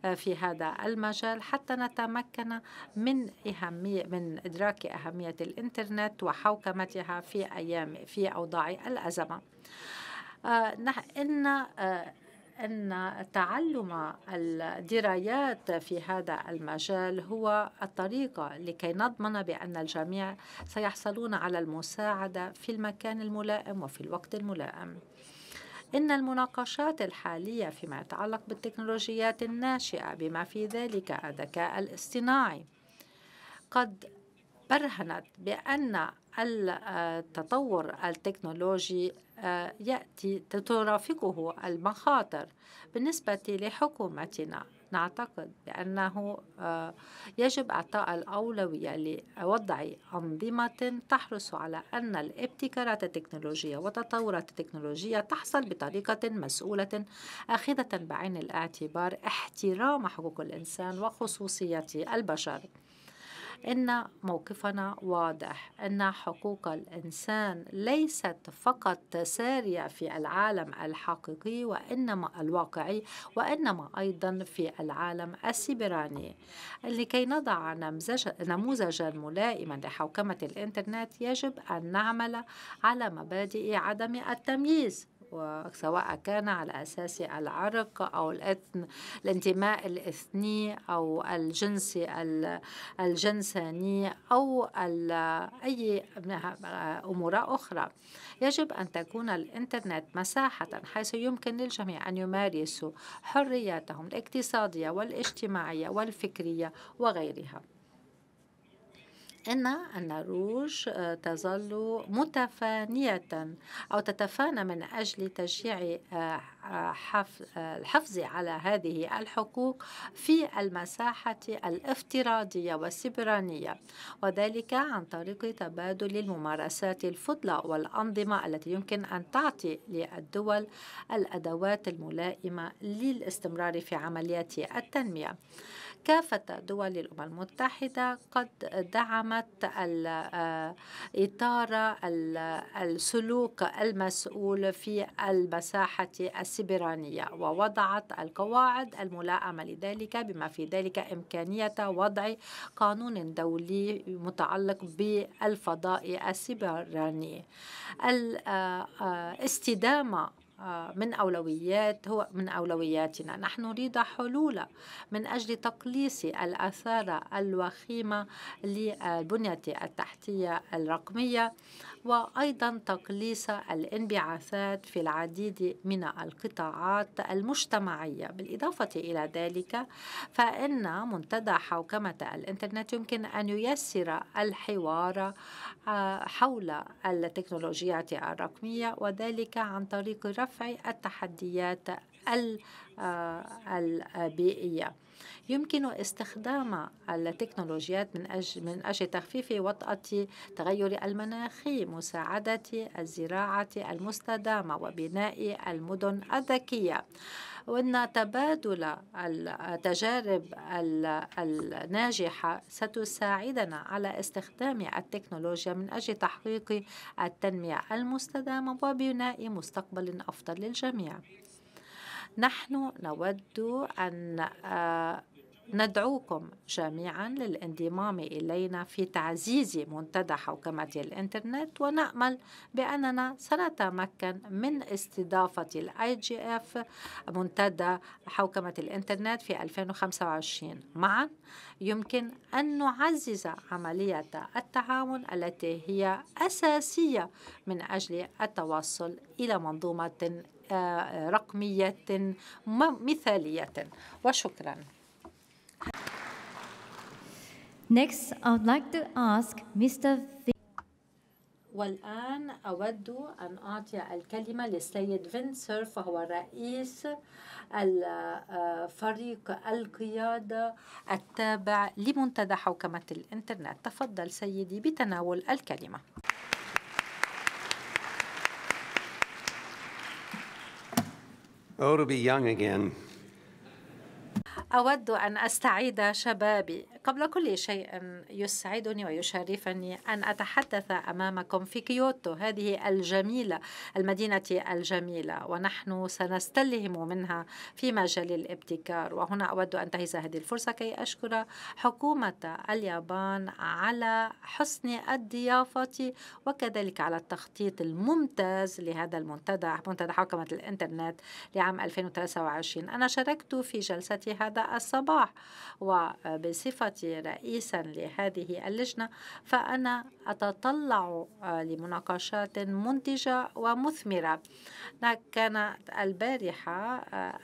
آه، في هذا المجال حتى نتمكن من أهمية من إدراك أهمية الإنترنت وحوكمتها في أيام في أوضاع الأزمة. آه، إن أن تعلم الدرايات في هذا المجال هو الطريقة لكي نضمن بأن الجميع سيحصلون على المساعدة في المكان الملائم وفي الوقت الملائم إن المناقشات الحالية فيما يتعلق بالتكنولوجيات الناشئة بما في ذلك الذكاء الاصطناعي قد برهنت بأن التطور التكنولوجي آه، يأتي ترافقه المخاطر بالنسبة لحكومتنا نعتقد بأنه آه، يجب إعطاء الأولوية لوضع أنظمة تحرص على أن الابتكارات التكنولوجية والتطورات التكنولوجية تحصل بطريقة مسؤولة آخذة بعين الاعتبار احترام حقوق الإنسان وخصوصية البشر. ان موقفنا واضح ان حقوق الانسان ليست فقط تساريه في العالم الحقيقي وانما الواقعي وانما ايضا في العالم السيبراني لكي نضع نموذجا ملائما لحوكمه الانترنت يجب ان نعمل على مبادئ عدم التمييز وسواء كان على أساس العرق أو الإثن الانتماء الإثني أو الجنسي الجنساني أو أي أمور أخرى يجب أن تكون الإنترنت مساحة حيث يمكن للجميع أن يمارسوا حرياتهم الاقتصادية والاجتماعية والفكرية وغيرها إن النرويج آه، تظل متفانية أو تتفانى من أجل تشجيع آه، آه، الحفظ على هذه الحقوق في المساحة الافتراضية والسبرانية وذلك عن طريق تبادل الممارسات الفضلى والأنظمة التي يمكن أن تعطي للدول الأدوات الملائمة للاستمرار في عمليات التنمية. كافة دول الأمم المتحدة قد دعمت آه، إطار السلوك المسؤول في المساحة السبرانية ووضعت القواعد الملائمة لذلك بما في ذلك إمكانية وضع قانون دولي متعلق بالفضاء السبراني الاستدامة آه، آه، آه، من أولويات هو من أولوياتنا نحن نريد حلولا من أجل تقليص الأثار الوخيمة للبنية التحتية الرقمية وأيضا تقليص الانبعاثات في العديد من القطاعات المجتمعية بالإضافة إلى ذلك فإن منتدى حوكمة الإنترنت يمكن أن ييسر الحوار آه، حول التكنولوجيات الرقمية وذلك عن طريق رفع التحديات ال آه، البيئية يمكن استخدام التكنولوجيات من أجل, من أجل تخفيف وطأة تغير المناخي مساعدة الزراعة المستدامة وبناء المدن الذكية وأن تبادل التجارب الناجحة ستساعدنا على استخدام التكنولوجيا من أجل تحقيق التنمية المستدامة وبناء مستقبل أفضل للجميع نحن نود أن آه، ندعوكم جميعا للانضمام إلينا في تعزيز منتدى حوكمة الإنترنت ونأمل بأننا سنتمكن من استضافة الاي جي اف منتدى حوكمة الإنترنت في 2025 معا يمكن أن نعزز عملية التعاون التي هي أساسية من أجل التوصل إلى منظومة آه، رقمية مثالية وشكرا Next, I would like to ask Mr. والآن أود أن أعطي الكلمة للسيد فينسر فهو رئيس فريق القيادة التابع لمنتدى حوكمة الإنترنت تفضل سيدي بتناول الكلمة Oh, to be young again. أود أن أستعيد شبابي قبل كل شيء يسعدني ويشرفني أن أتحدث أمامكم في كيوتو هذه الجميلة المدينة الجميلة ونحن سنستلهم منها في مجال الابتكار وهنا أود أن أنتهز هذه الفرصة كي أشكر حكومة اليابان على حسن الضيافة وكذلك على التخطيط الممتاز لهذا المنتدى منتدى حوكمة الإنترنت لعام 2023 أنا شاركت في جلسة هذا الصباح وبصفة صفتي رئيسا لهذه اللجنة فأنا أتطلع آه، لمناقشات منتجة ومثمرة كانت البارحة آه،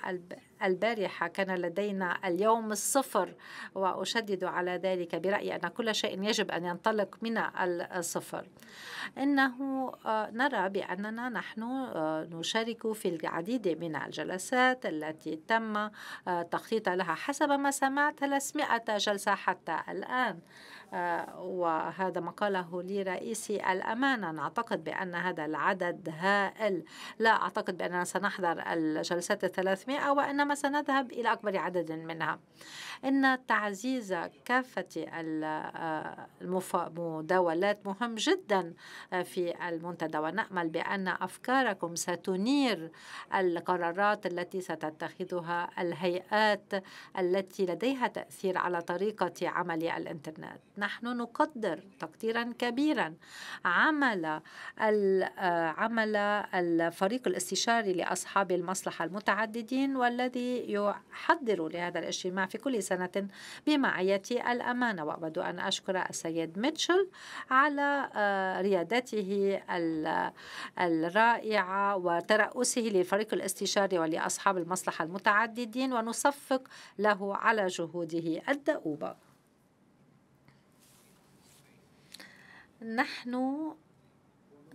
البارحة كان لدينا اليوم الصفر وأشدد على ذلك برأيي أن كل شيء يجب أن ينطلق من الصفر إنه آه، نرى بأننا نحن آه، نشارك في العديد من الجلسات التي تم آه، تخطيط لها حسب ما سمعت 300 جلسة حتى الآن آه، وهذا ما قاله لي رئيسي الأمانة نعتقد بأن هذا العدد هائل لا أعتقد بأننا سنحضر الجلسات الثلاثمائة وإنما سنذهب إلى أكبر عدد منها إن تعزيز كافة المداولات آه، مهم جدا آه، في المنتدى ونأمل بأن أفكاركم ستنير القرارات التي ستتخذها الهيئات التي لديها تأثير على طريقة عمل الإنترنت نحن نقدر تقديرا كبيرا عمل آه، عمل الفريق الاستشاري لأصحاب المصلحة المتعددين والذي يحضر لهذا الاجتماع في كل سنة بمعية الأمانة وأود أن أشكر السيد ميتشل على آه، ريادته الرائعة وترأسه للفريق الاستشاري ولأصحاب المصلحة المتعددين ونصفق له على جهوده الدؤوبة نحن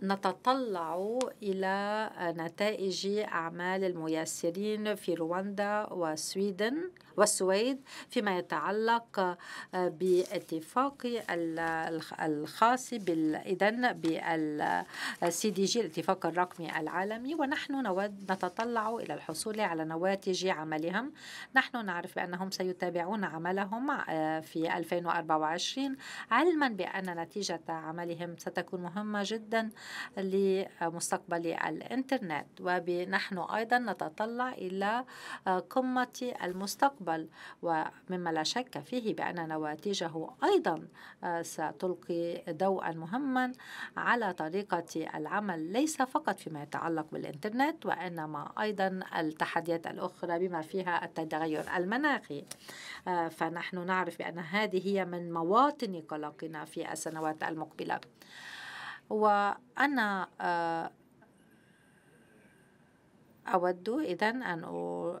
نتطلع إلى نتائج أعمال الميسرين في رواندا والسويدن والسويد فيما يتعلق آه، باتفاق الخاص إذن بالسي دي جي الاتفاق الرقمي العالمي ونحن نود نتطلع إلى الحصول على نواتج عملهم نحن نعرف بأنهم سيتابعون عملهم آه، في 2024 علما بأن نتيجة عملهم ستكون مهمة جدا لمستقبل الإنترنت ونحن أيضا نتطلع إلى آه، قمة المستقبل ومما لا شك فيه بأن نواتجه أيضا آه، ستلقي ضوءا مهما على طريقة العمل ليس فقط فيما يتعلق بالإنترنت وإنما أيضا التحديات الأخرى بما فيها التغير المناخي آه، فنحن نعرف بأن هذه هي من مواطن قلقنا في السنوات المقبله وأنا أود إذا أن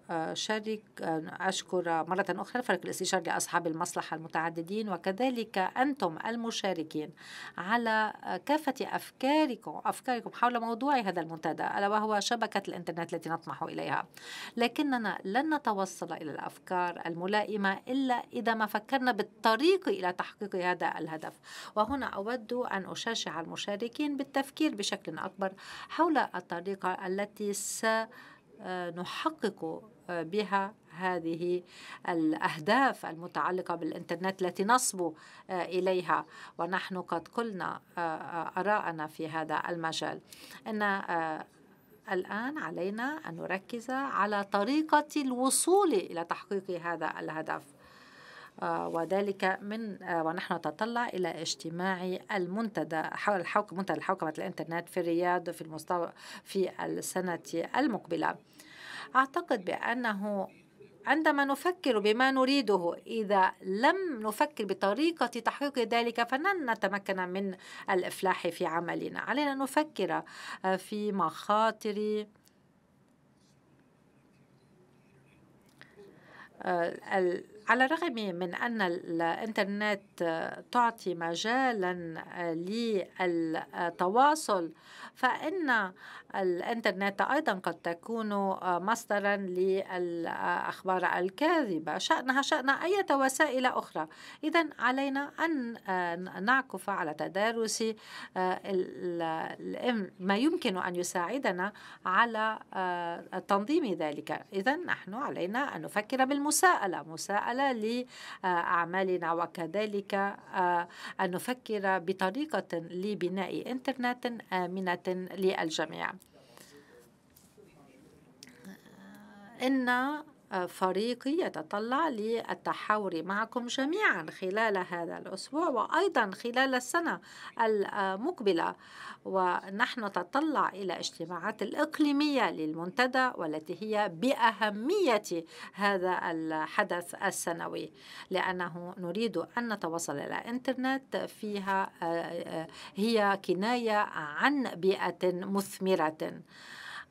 أشارك أن أشكر مرة أخرى الفريق الاستشاري لأصحاب المصلحة المتعددين وكذلك أنتم المشاركين على كافة أفكاركم أفكاركم حول موضوع هذا المنتدى ألا وهو شبكة الإنترنت التي نطمح إليها لكننا لن نتوصل إلى الأفكار الملائمة إلا إذا ما فكرنا بالطريق إلى تحقيق هذا الهدف وهنا أود أن أشجع المشاركين بالتفكير بشكل أكبر حول الطريقة التي س آه، نحقق آه، بها هذه الأهداف المتعلقة بالإنترنت التي نصبو آه، إليها ونحن قد قلنا أراءنا في هذا المجال إن الآن علينا أن نركز على طريقة الوصول إلى تحقيق هذا الهدف آه، وذلك من آه، ونحن نتطلع إلى اجتماع المنتدى حول الحوكمة منتدى حوكمة الإنترنت في الرياض في المستوى في السنة المقبلة أعتقد بأنه عندما نفكر بما نريده إذا لم نفكر بطريقة تحقيق ذلك فلن نتمكن من الإفلاح في عملنا علينا نفكر آه، في مخاطر على الرغم من أن الإنترنت تعطي مجالا للتواصل فإن الانترنت ايضا قد تكون آه، مصدرا للاخبار الكاذبه شانها شان اي وسائل اخرى اذا علينا ان آه، نعكف على تدارس آه، ما يمكن ان يساعدنا على تنظيم ذلك اذا نحن علينا ان نفكر بالمساءله مساءله لاعمالنا وكذلك ان نفكر بطريقه لبناء انترنت امنه للجميع ان آه، فريقي يتطلع للتحاور معكم جميعا خلال هذا الأسبوع وأيضا خلال السنة المقبلة ونحن نتطلع إلى اجتماعات الإقليمية للمنتدى والتي هي بأهمية هذا الحدث السنوي لأنه نريد أن نتواصل إلى إنترنت فيها آه، آه، هي كناية عن بيئة مثمرة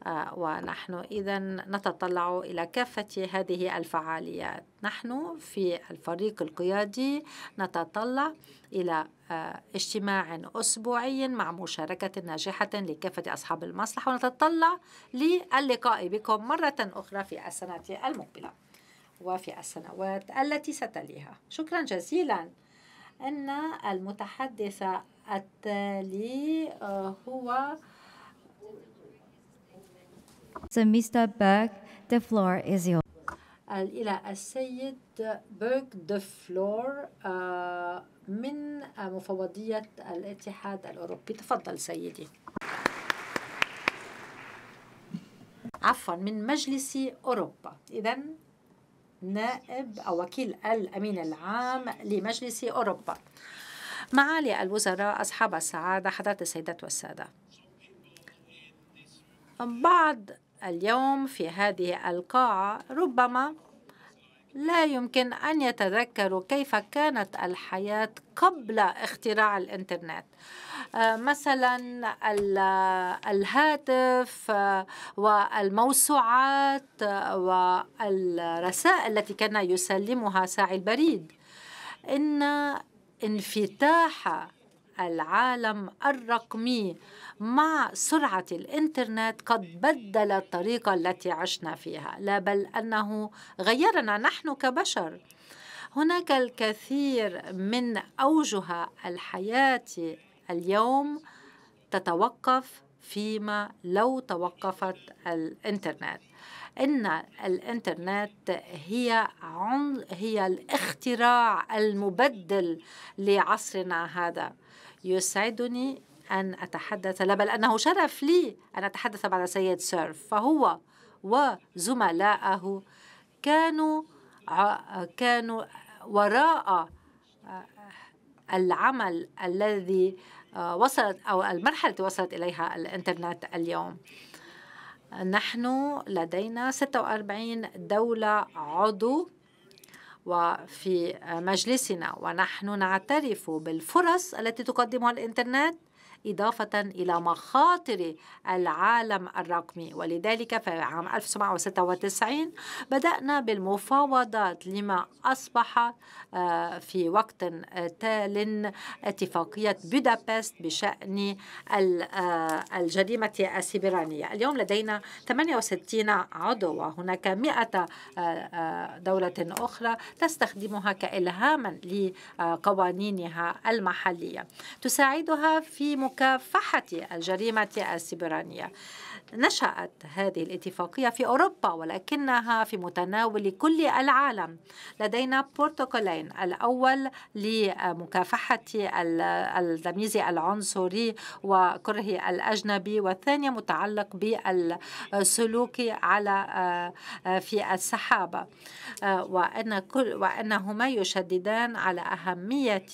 آه، ونحن إذا نتطلع إلى كافة هذه الفعاليات نحن في الفريق القيادي نتطلع إلى آه، اجتماع أسبوعي مع مشاركة ناجحة لكافة أصحاب المصلحة ونتطلع للقاء بكم مرة أخرى في السنة المقبلة وفي السنوات التي ستليها شكرا جزيلا أن المتحدث التالي آه، هو So Mr. Berg, the floor is yours. إلى السيد the دفلور آه، من مفوضية الاتحاد الأوروبي تفضل سيدي عفوا من مجلس أوروبا إذا نائب أو وكيل الأمين العام لمجلس أوروبا معالي الوزراء أصحاب السعادة حضرة السيدات والسادة بعض اليوم في هذه القاعة ربما لا يمكن أن يتذكروا كيف كانت الحياة قبل اختراع الإنترنت آه، مثلا الهاتف آه، والموسوعات آه، والرسائل التي كان يسلمها ساعي البريد إن انفتاح العالم الرقمي مع سرعة الإنترنت قد بدل الطريقة التي عشنا فيها لا بل أنه غيرنا نحن كبشر هناك الكثير من أوجه الحياة اليوم تتوقف فيما لو توقفت الإنترنت ان الانترنت هي عن هي الاختراع المبدل لعصرنا هذا يسعدني أن أتحدث لا بل أنه شرف لي أن أتحدث مع سيد سيرف فهو وزملائه كانوا كانوا وراء آه، العمل الذي آه، وصلت أو المرحلة التي وصلت إليها الإنترنت اليوم نحن لدينا 46 دولة عضو وفي مجلسنا ونحن نعترف بالفرص التي تقدمها الإنترنت إضافة إلى مخاطر العالم الرقمي ولذلك في عام 1996 بدأنا بالمفاوضات لما أصبح آه، في وقت تال اتفاقية بودابست بشأن آه، الجريمة السيبرانية اليوم لدينا 68 عضو وهناك 100 آه، دولة أخرى تستخدمها كإلهاما لقوانينها المحلية تساعدها في مكافحة الجريمة السبرانية نشأت هذه الاتفاقية في أوروبا ولكنها في متناول كل العالم لدينا بروتوكولين الأول لمكافحة التمييز العنصري وكره الأجنبي والثاني متعلق بالسلوك على آه، في السحابة آه، وأن كل وأنهما يشددان على أهمية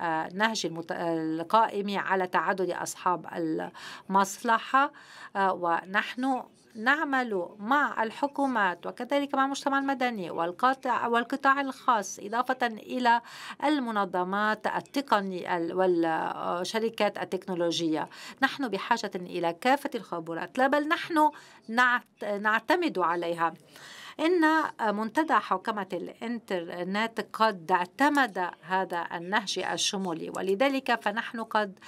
آه، نهج القائم على تعدد أصحاب المصلحة و نحن نعمل مع الحكومات وكذلك مع المجتمع المدني والقطاع والقطاع الخاص إضافة إلى المنظمات التقنية والشركات التكنولوجية نحن بحاجة إلى كافة الخبرات لا بل نحن نعتمد عليها إن منتدى حوكمة الإنترنت قد اعتمد هذا النهج الشمولي ولذلك فنحن قد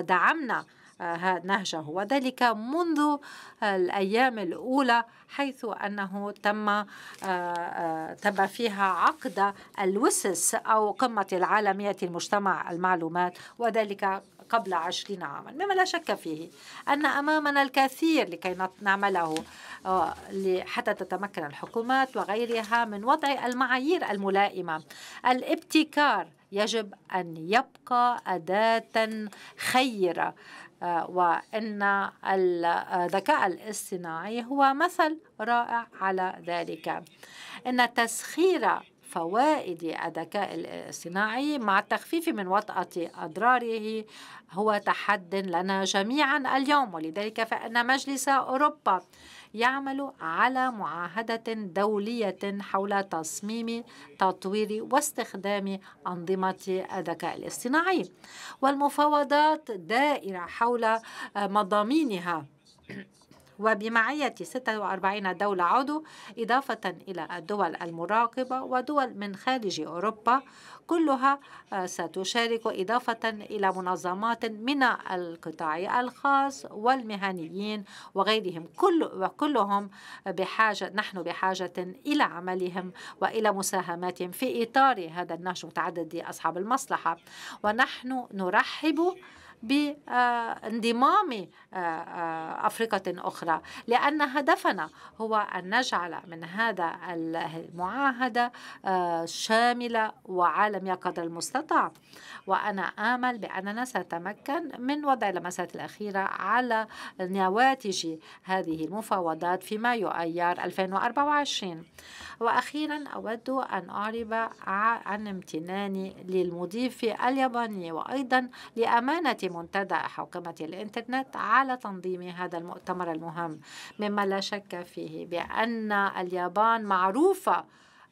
دعمنا آه، نهجه وذلك منذ الأيام الأولى حيث أنه تم آه، آه، تم فيها عقد الوسس أو قمة العالمية المجتمع المعلومات وذلك قبل عشرين عاما مما لا شك فيه أن أمامنا الكثير لكي نعمله حتى تتمكن الحكومات وغيرها من وضع المعايير الملائمة الابتكار يجب أن يبقى أداة خيرة وأن الذكاء الاصطناعي هو مثل رائع على ذلك إن تسخير فوائد الذكاء الاصطناعي مع التخفيف من وطأة أضراره هو تحد لنا جميعا اليوم ولذلك فإن مجلس أوروبا يعمل على معاهدة دولية حول تصميم تطوير واستخدام أنظمة الذكاء الاصطناعي والمفاوضات دائرة حول مضامينها وبمعية 46 دولة عضو إضافة إلى الدول المراقبة ودول من خارج أوروبا كلها آه، ستشارك إضافة إلى منظمات من القطاع الخاص والمهنيين وغيرهم كل وكلهم بحاجة نحن بحاجة إلى عملهم وإلى مساهماتهم في إطار هذا النهج متعدد أصحاب المصلحة ونحن نرحب بانضمام آه، آه، أفريقيا أخرى لأن هدفنا هو أن نجعل من هذا المعاهدة آه، شاملة وعالمية قدر المستطاع وأنا آمل بأننا سنتمكن من وضع لمسات الأخيرة على نواتج هذه المفاوضات في مايو أيار 2024 وأخيرا أود أن أعرب عن امتناني للمضيف الياباني وأيضا لأمانة منتدى حوكمة الإنترنت على تنظيم هذا المؤتمر المهم مما لا شك فيه بأن اليابان معروفة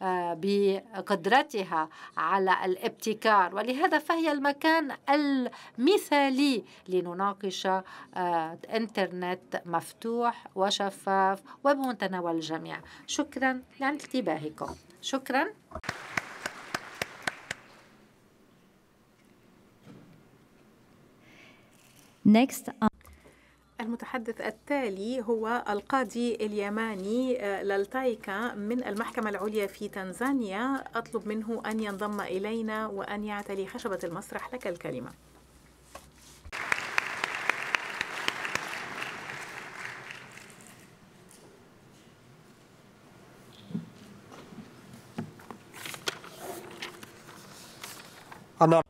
آه، بقدرتها على الابتكار ولهذا فهي المكان المثالي لنناقش آه، انترنت مفتوح وشفاف وبمتناول الجميع شكرا لانتباهكم شكرا Next. Uh, المتحدث التالي هو القاضي اليماني آه، لالتايكا من المحكمة العليا في تنزانيا أطلب منه أن ينضم إلينا وأن يعتلي خشبة المسرح لك الكلمة أنا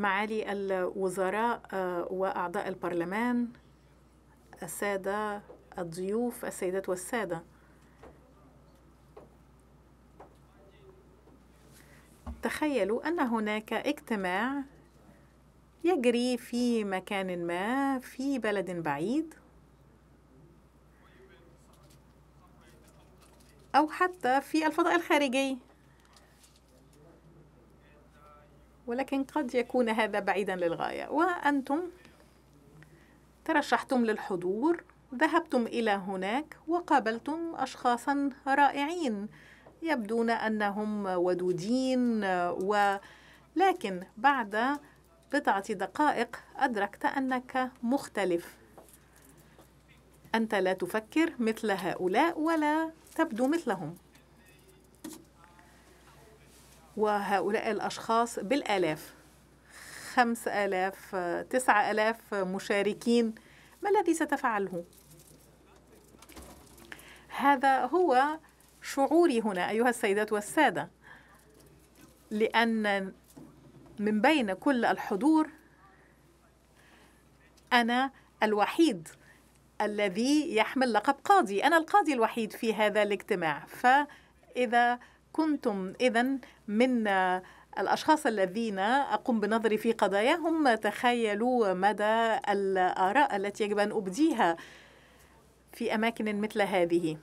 معالي الوزراء آه، وأعضاء البرلمان السادة الضيوف السيدات والسادة تخيلوا أن هناك اجتماع يجري في مكان ما في بلد بعيد أو حتى في الفضاء الخارجي ولكن قد يكون هذا بعيدا للغاية وأنتم ترشحتم للحضور ذهبتم إلى هناك وقابلتم أشخاصا رائعين يبدون أنهم ودودين ولكن بعد بضعة دقائق أدركت أنك مختلف أنت لا تفكر مثل هؤلاء ولا تبدو مثلهم وهؤلاء الأشخاص بالآلاف خمس آلاف تسعة آلاف مشاركين ما الذي ستفعله؟ هذا هو شعوري هنا أيها السيدات والسادة لأن من بين كل الحضور أنا الوحيد الذي يحمل لقب قاضي أنا القاضي الوحيد في هذا الاجتماع فإذا كنتم إذا من الأشخاص الذين أقوم بنظري في قضاياهم تخيلوا مدى الآراء التي يجب أن أبديها في أماكن مثل هذه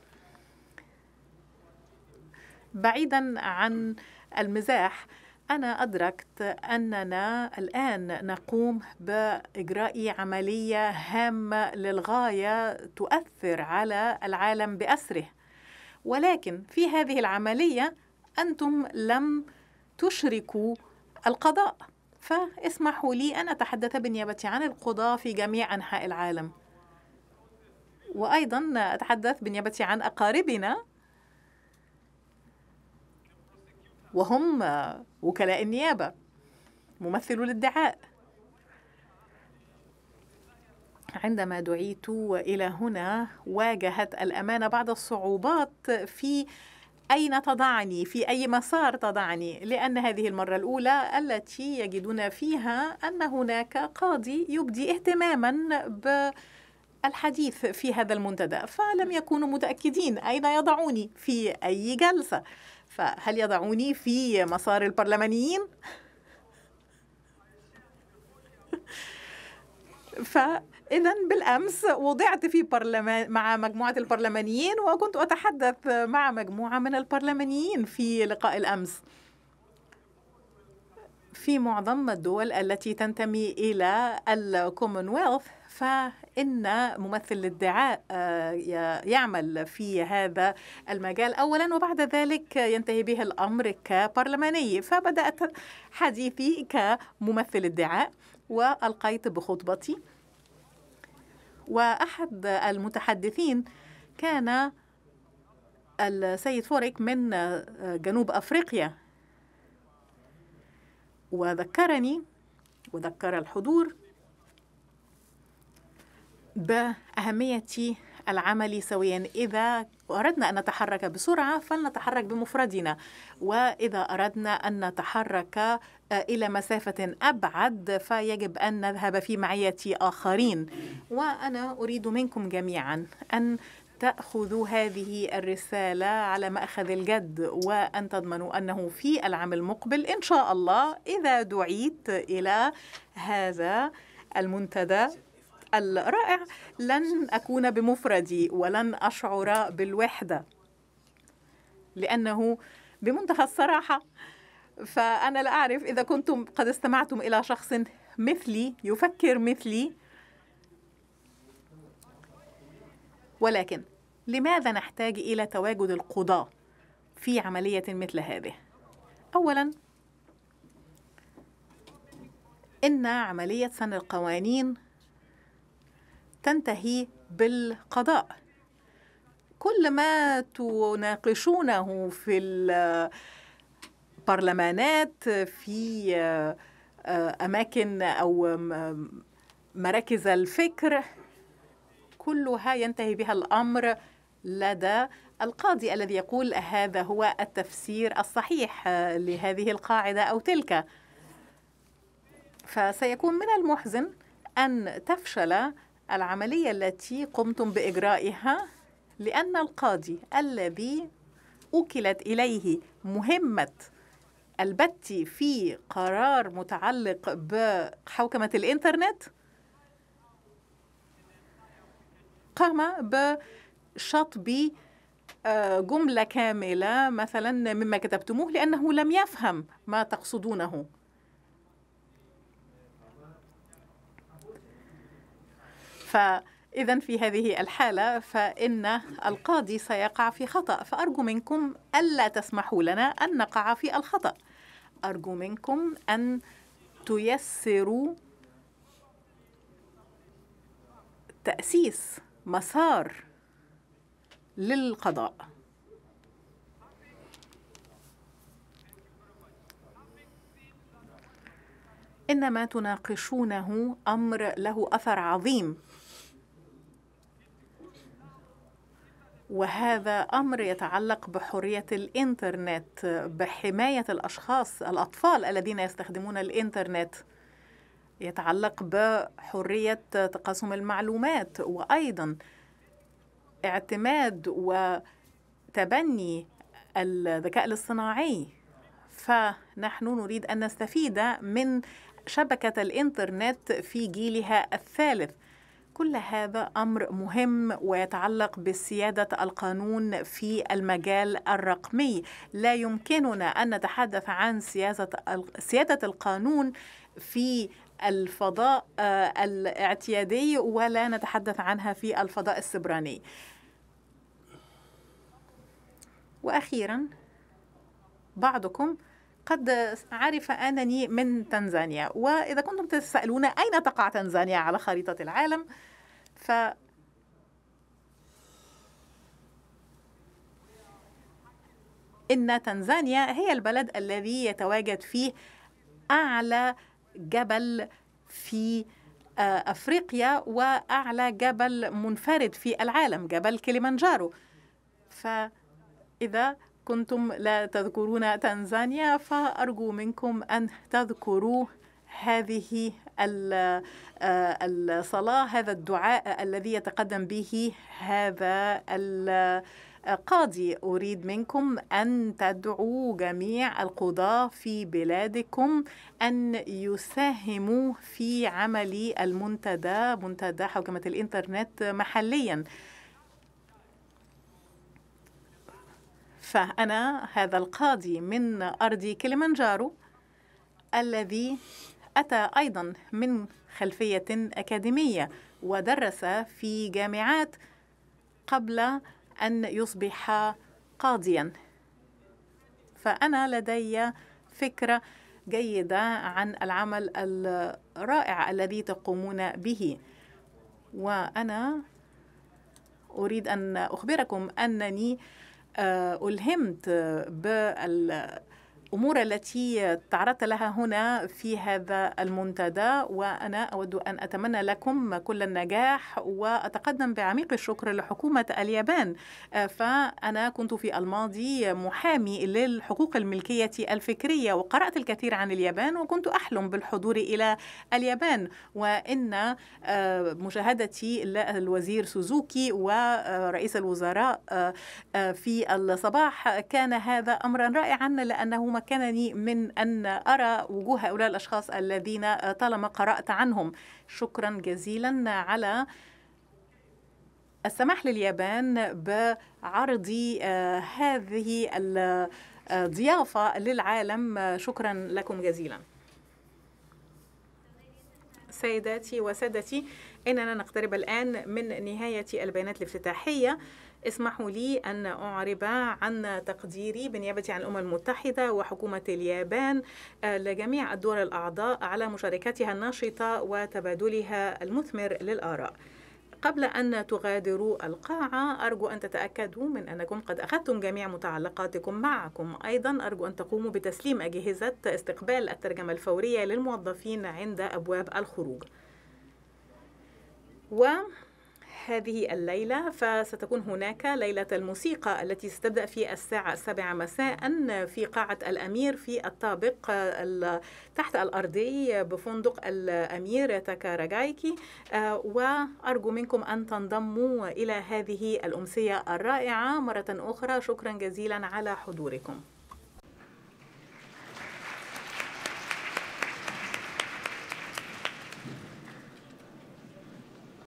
بعيدا عن المزاح أنا أدركت أننا الآن نقوم بإجراء عملية هامة للغاية تؤثر على العالم بأسره ولكن في هذه العملية أنتم لم تشركوا القضاء فاسمحوا لي أن أتحدث بالنيابة عن القضاة في جميع أنحاء العالم وأيضا أتحدث بالنيابة عن أقاربنا وهم وكلاء النيابة ممثلو الادعاء عندما دعيت إلى هنا واجهت الأمانة بعض الصعوبات في أين تضعني في أي مسار تضعني لأن هذه المرة الأولى التي يجدون فيها أن هناك قاضي يبدي اهتماما ب الحديث في هذا المنتدى فلم يكونوا متأكدين أين يضعوني في أي جلسة فهل يضعوني في مسار البرلمانيين؟ فإذا بالأمس وضعت في برلمان مع مجموعة البرلمانيين وكنت أتحدث مع مجموعة من البرلمانيين في لقاء الأمس في معظم الدول التي تنتمي إلى الكومنولث فإن ممثل الادعاء آه، يعمل في هذا المجال أولا وبعد ذلك ينتهي به الأمر كبرلماني فبدأت حديثي كممثل ادعاء والقيت بخطبتي واحد المتحدثين كان السيد فوريك من جنوب افريقيا وذكرني وذكر الحضور باهميه العمل سويا اذا وأردنا أن نتحرك بسرعة فلنتحرك بمفردنا وإذا أردنا أن نتحرك آه، إلى مسافة أبعد فيجب أن نذهب في معية آخرين وأنا أريد منكم جميعا أن تأخذوا هذه الرسالة على مأخذ الجد وأن تضمنوا أنه في العام المقبل إن شاء الله إذا دعيت إلى هذا المنتدى الرائع لن أكون بمفردي ولن أشعر بالوحدة لأنه بمنتهى الصراحة فأنا لا أعرف إذا كنتم قد استمعتم إلى شخص مثلي يفكر مثلي ولكن لماذا نحتاج إلى تواجد القضاة في عملية مثل هذه؟ أولاً إن عملية سن القوانين تنتهي بالقضاء كل ما تناقشونه في البرلمانات في آه، اماكن او مراكز الفكر كلها ينتهي بها الامر لدى القاضي الذي يقول هذا هو التفسير الصحيح لهذه القاعده او تلك فسيكون من المحزن ان تفشل العملية التي قمتم بإجرائها لأن القاضي الذي أوكلت إليه مهمة البت في قرار متعلق بحوكمة الإنترنت قام بشطب آه، جملة كاملة مثلا مما كتبتموه لأنه لم يفهم ما تقصدونه فإذا في هذه الحالة فإن القاضي سيقع في خطأ فأرجو منكم ألا تسمحوا لنا أن نقع في الخطأ أرجو منكم أن تيسروا تأسيس مسار للقضاء إنما تناقشونه أمر له أثر عظيم وهذا امر يتعلق بحريه الانترنت بحمايه الاشخاص الاطفال الذين يستخدمون الانترنت يتعلق بحريه تقاسم المعلومات وايضا اعتماد وتبني الذكاء الاصطناعي فنحن نريد ان نستفيد من شبكه الانترنت في جيلها الثالث كل هذا أمر مهم ويتعلق بسيادة القانون في المجال الرقمي لا يمكننا أن نتحدث عن سيادة القانون في الفضاء آه، الاعتيادي ولا نتحدث عنها في الفضاء السبراني وأخيرا بعضكم قد عرف أنني من تنزانيا وإذا كنتم تسألون أين تقع تنزانيا على خريطة العالم ف إن تنزانيا هي البلد الذي يتواجد فيه أعلى جبل في آه، أفريقيا وأعلى جبل منفرد في العالم جبل كيليمانجارو فإذا كنتم لا تذكرون تنزانيا فأرجو منكم أن تذكروا هذه آه، الصلاة هذا الدعاء الذي يتقدم به هذا القاضي أريد منكم أن تدعوا جميع القضاة في بلادكم أن يساهموا في عمل المنتدى منتدى حوكمة الإنترنت محلياً فأنا هذا القاضي من أرض كليمنجارو الذي أتى أيضا من خلفية أكاديمية ودرس في جامعات قبل أن يصبح قاضيا فأنا لدي فكرة جيدة عن العمل الرائع الذي تقومون به وأنا أريد أن أخبركم أنني آه، ألهمت بال الأمور التي تعرضت لها هنا في هذا المنتدى وأنا أود أن أتمنى لكم كل النجاح وأتقدم بعميق الشكر لحكومة اليابان آه، فأنا كنت في الماضي محامي للحقوق الملكية الفكرية وقرأت الكثير عن اليابان وكنت أحلم بالحضور إلى اليابان وإن آه، مشاهدتي للوزير سوزوكي ورئيس الوزراء آه، في الصباح كان هذا أمرا رائعا لأنهما مكنني من أن أرى وجوه هؤلاء الأشخاص الذين آه، طالما قرأت عنهم شكرا جزيلا على السماح لليابان بعرض آه، هذه الضيافة آه، للعالم شكرا لكم جزيلا سيداتي وسادتي إننا نقترب الآن من نهاية البيانات الافتتاحية اسمحوا لي أن أعرب عن تقديري بالنيابة عن الأمم المتحدة وحكومة اليابان آه، لجميع الدول الأعضاء على مشاركتها الناشطة وتبادلها المثمر للآراء قبل أن تغادروا القاعة أرجو أن تتأكدوا من أنكم قد أخذتم جميع متعلقاتكم معكم أيضا أرجو أن تقوموا بتسليم أجهزة استقبال الترجمة الفورية للموظفين عند أبواب الخروج و هذه الليلة فستكون هناك ليلة الموسيقى التي ستبدأ في الساعة السابعة مساء في قاعة الأمير في الطابق تحت الأرضي بفندق الأمير تاكاراجايكي آه، وأرجو منكم أن تنضموا إلى هذه الأمسية الرائعة مرة أخرى شكرا جزيلا على حضوركم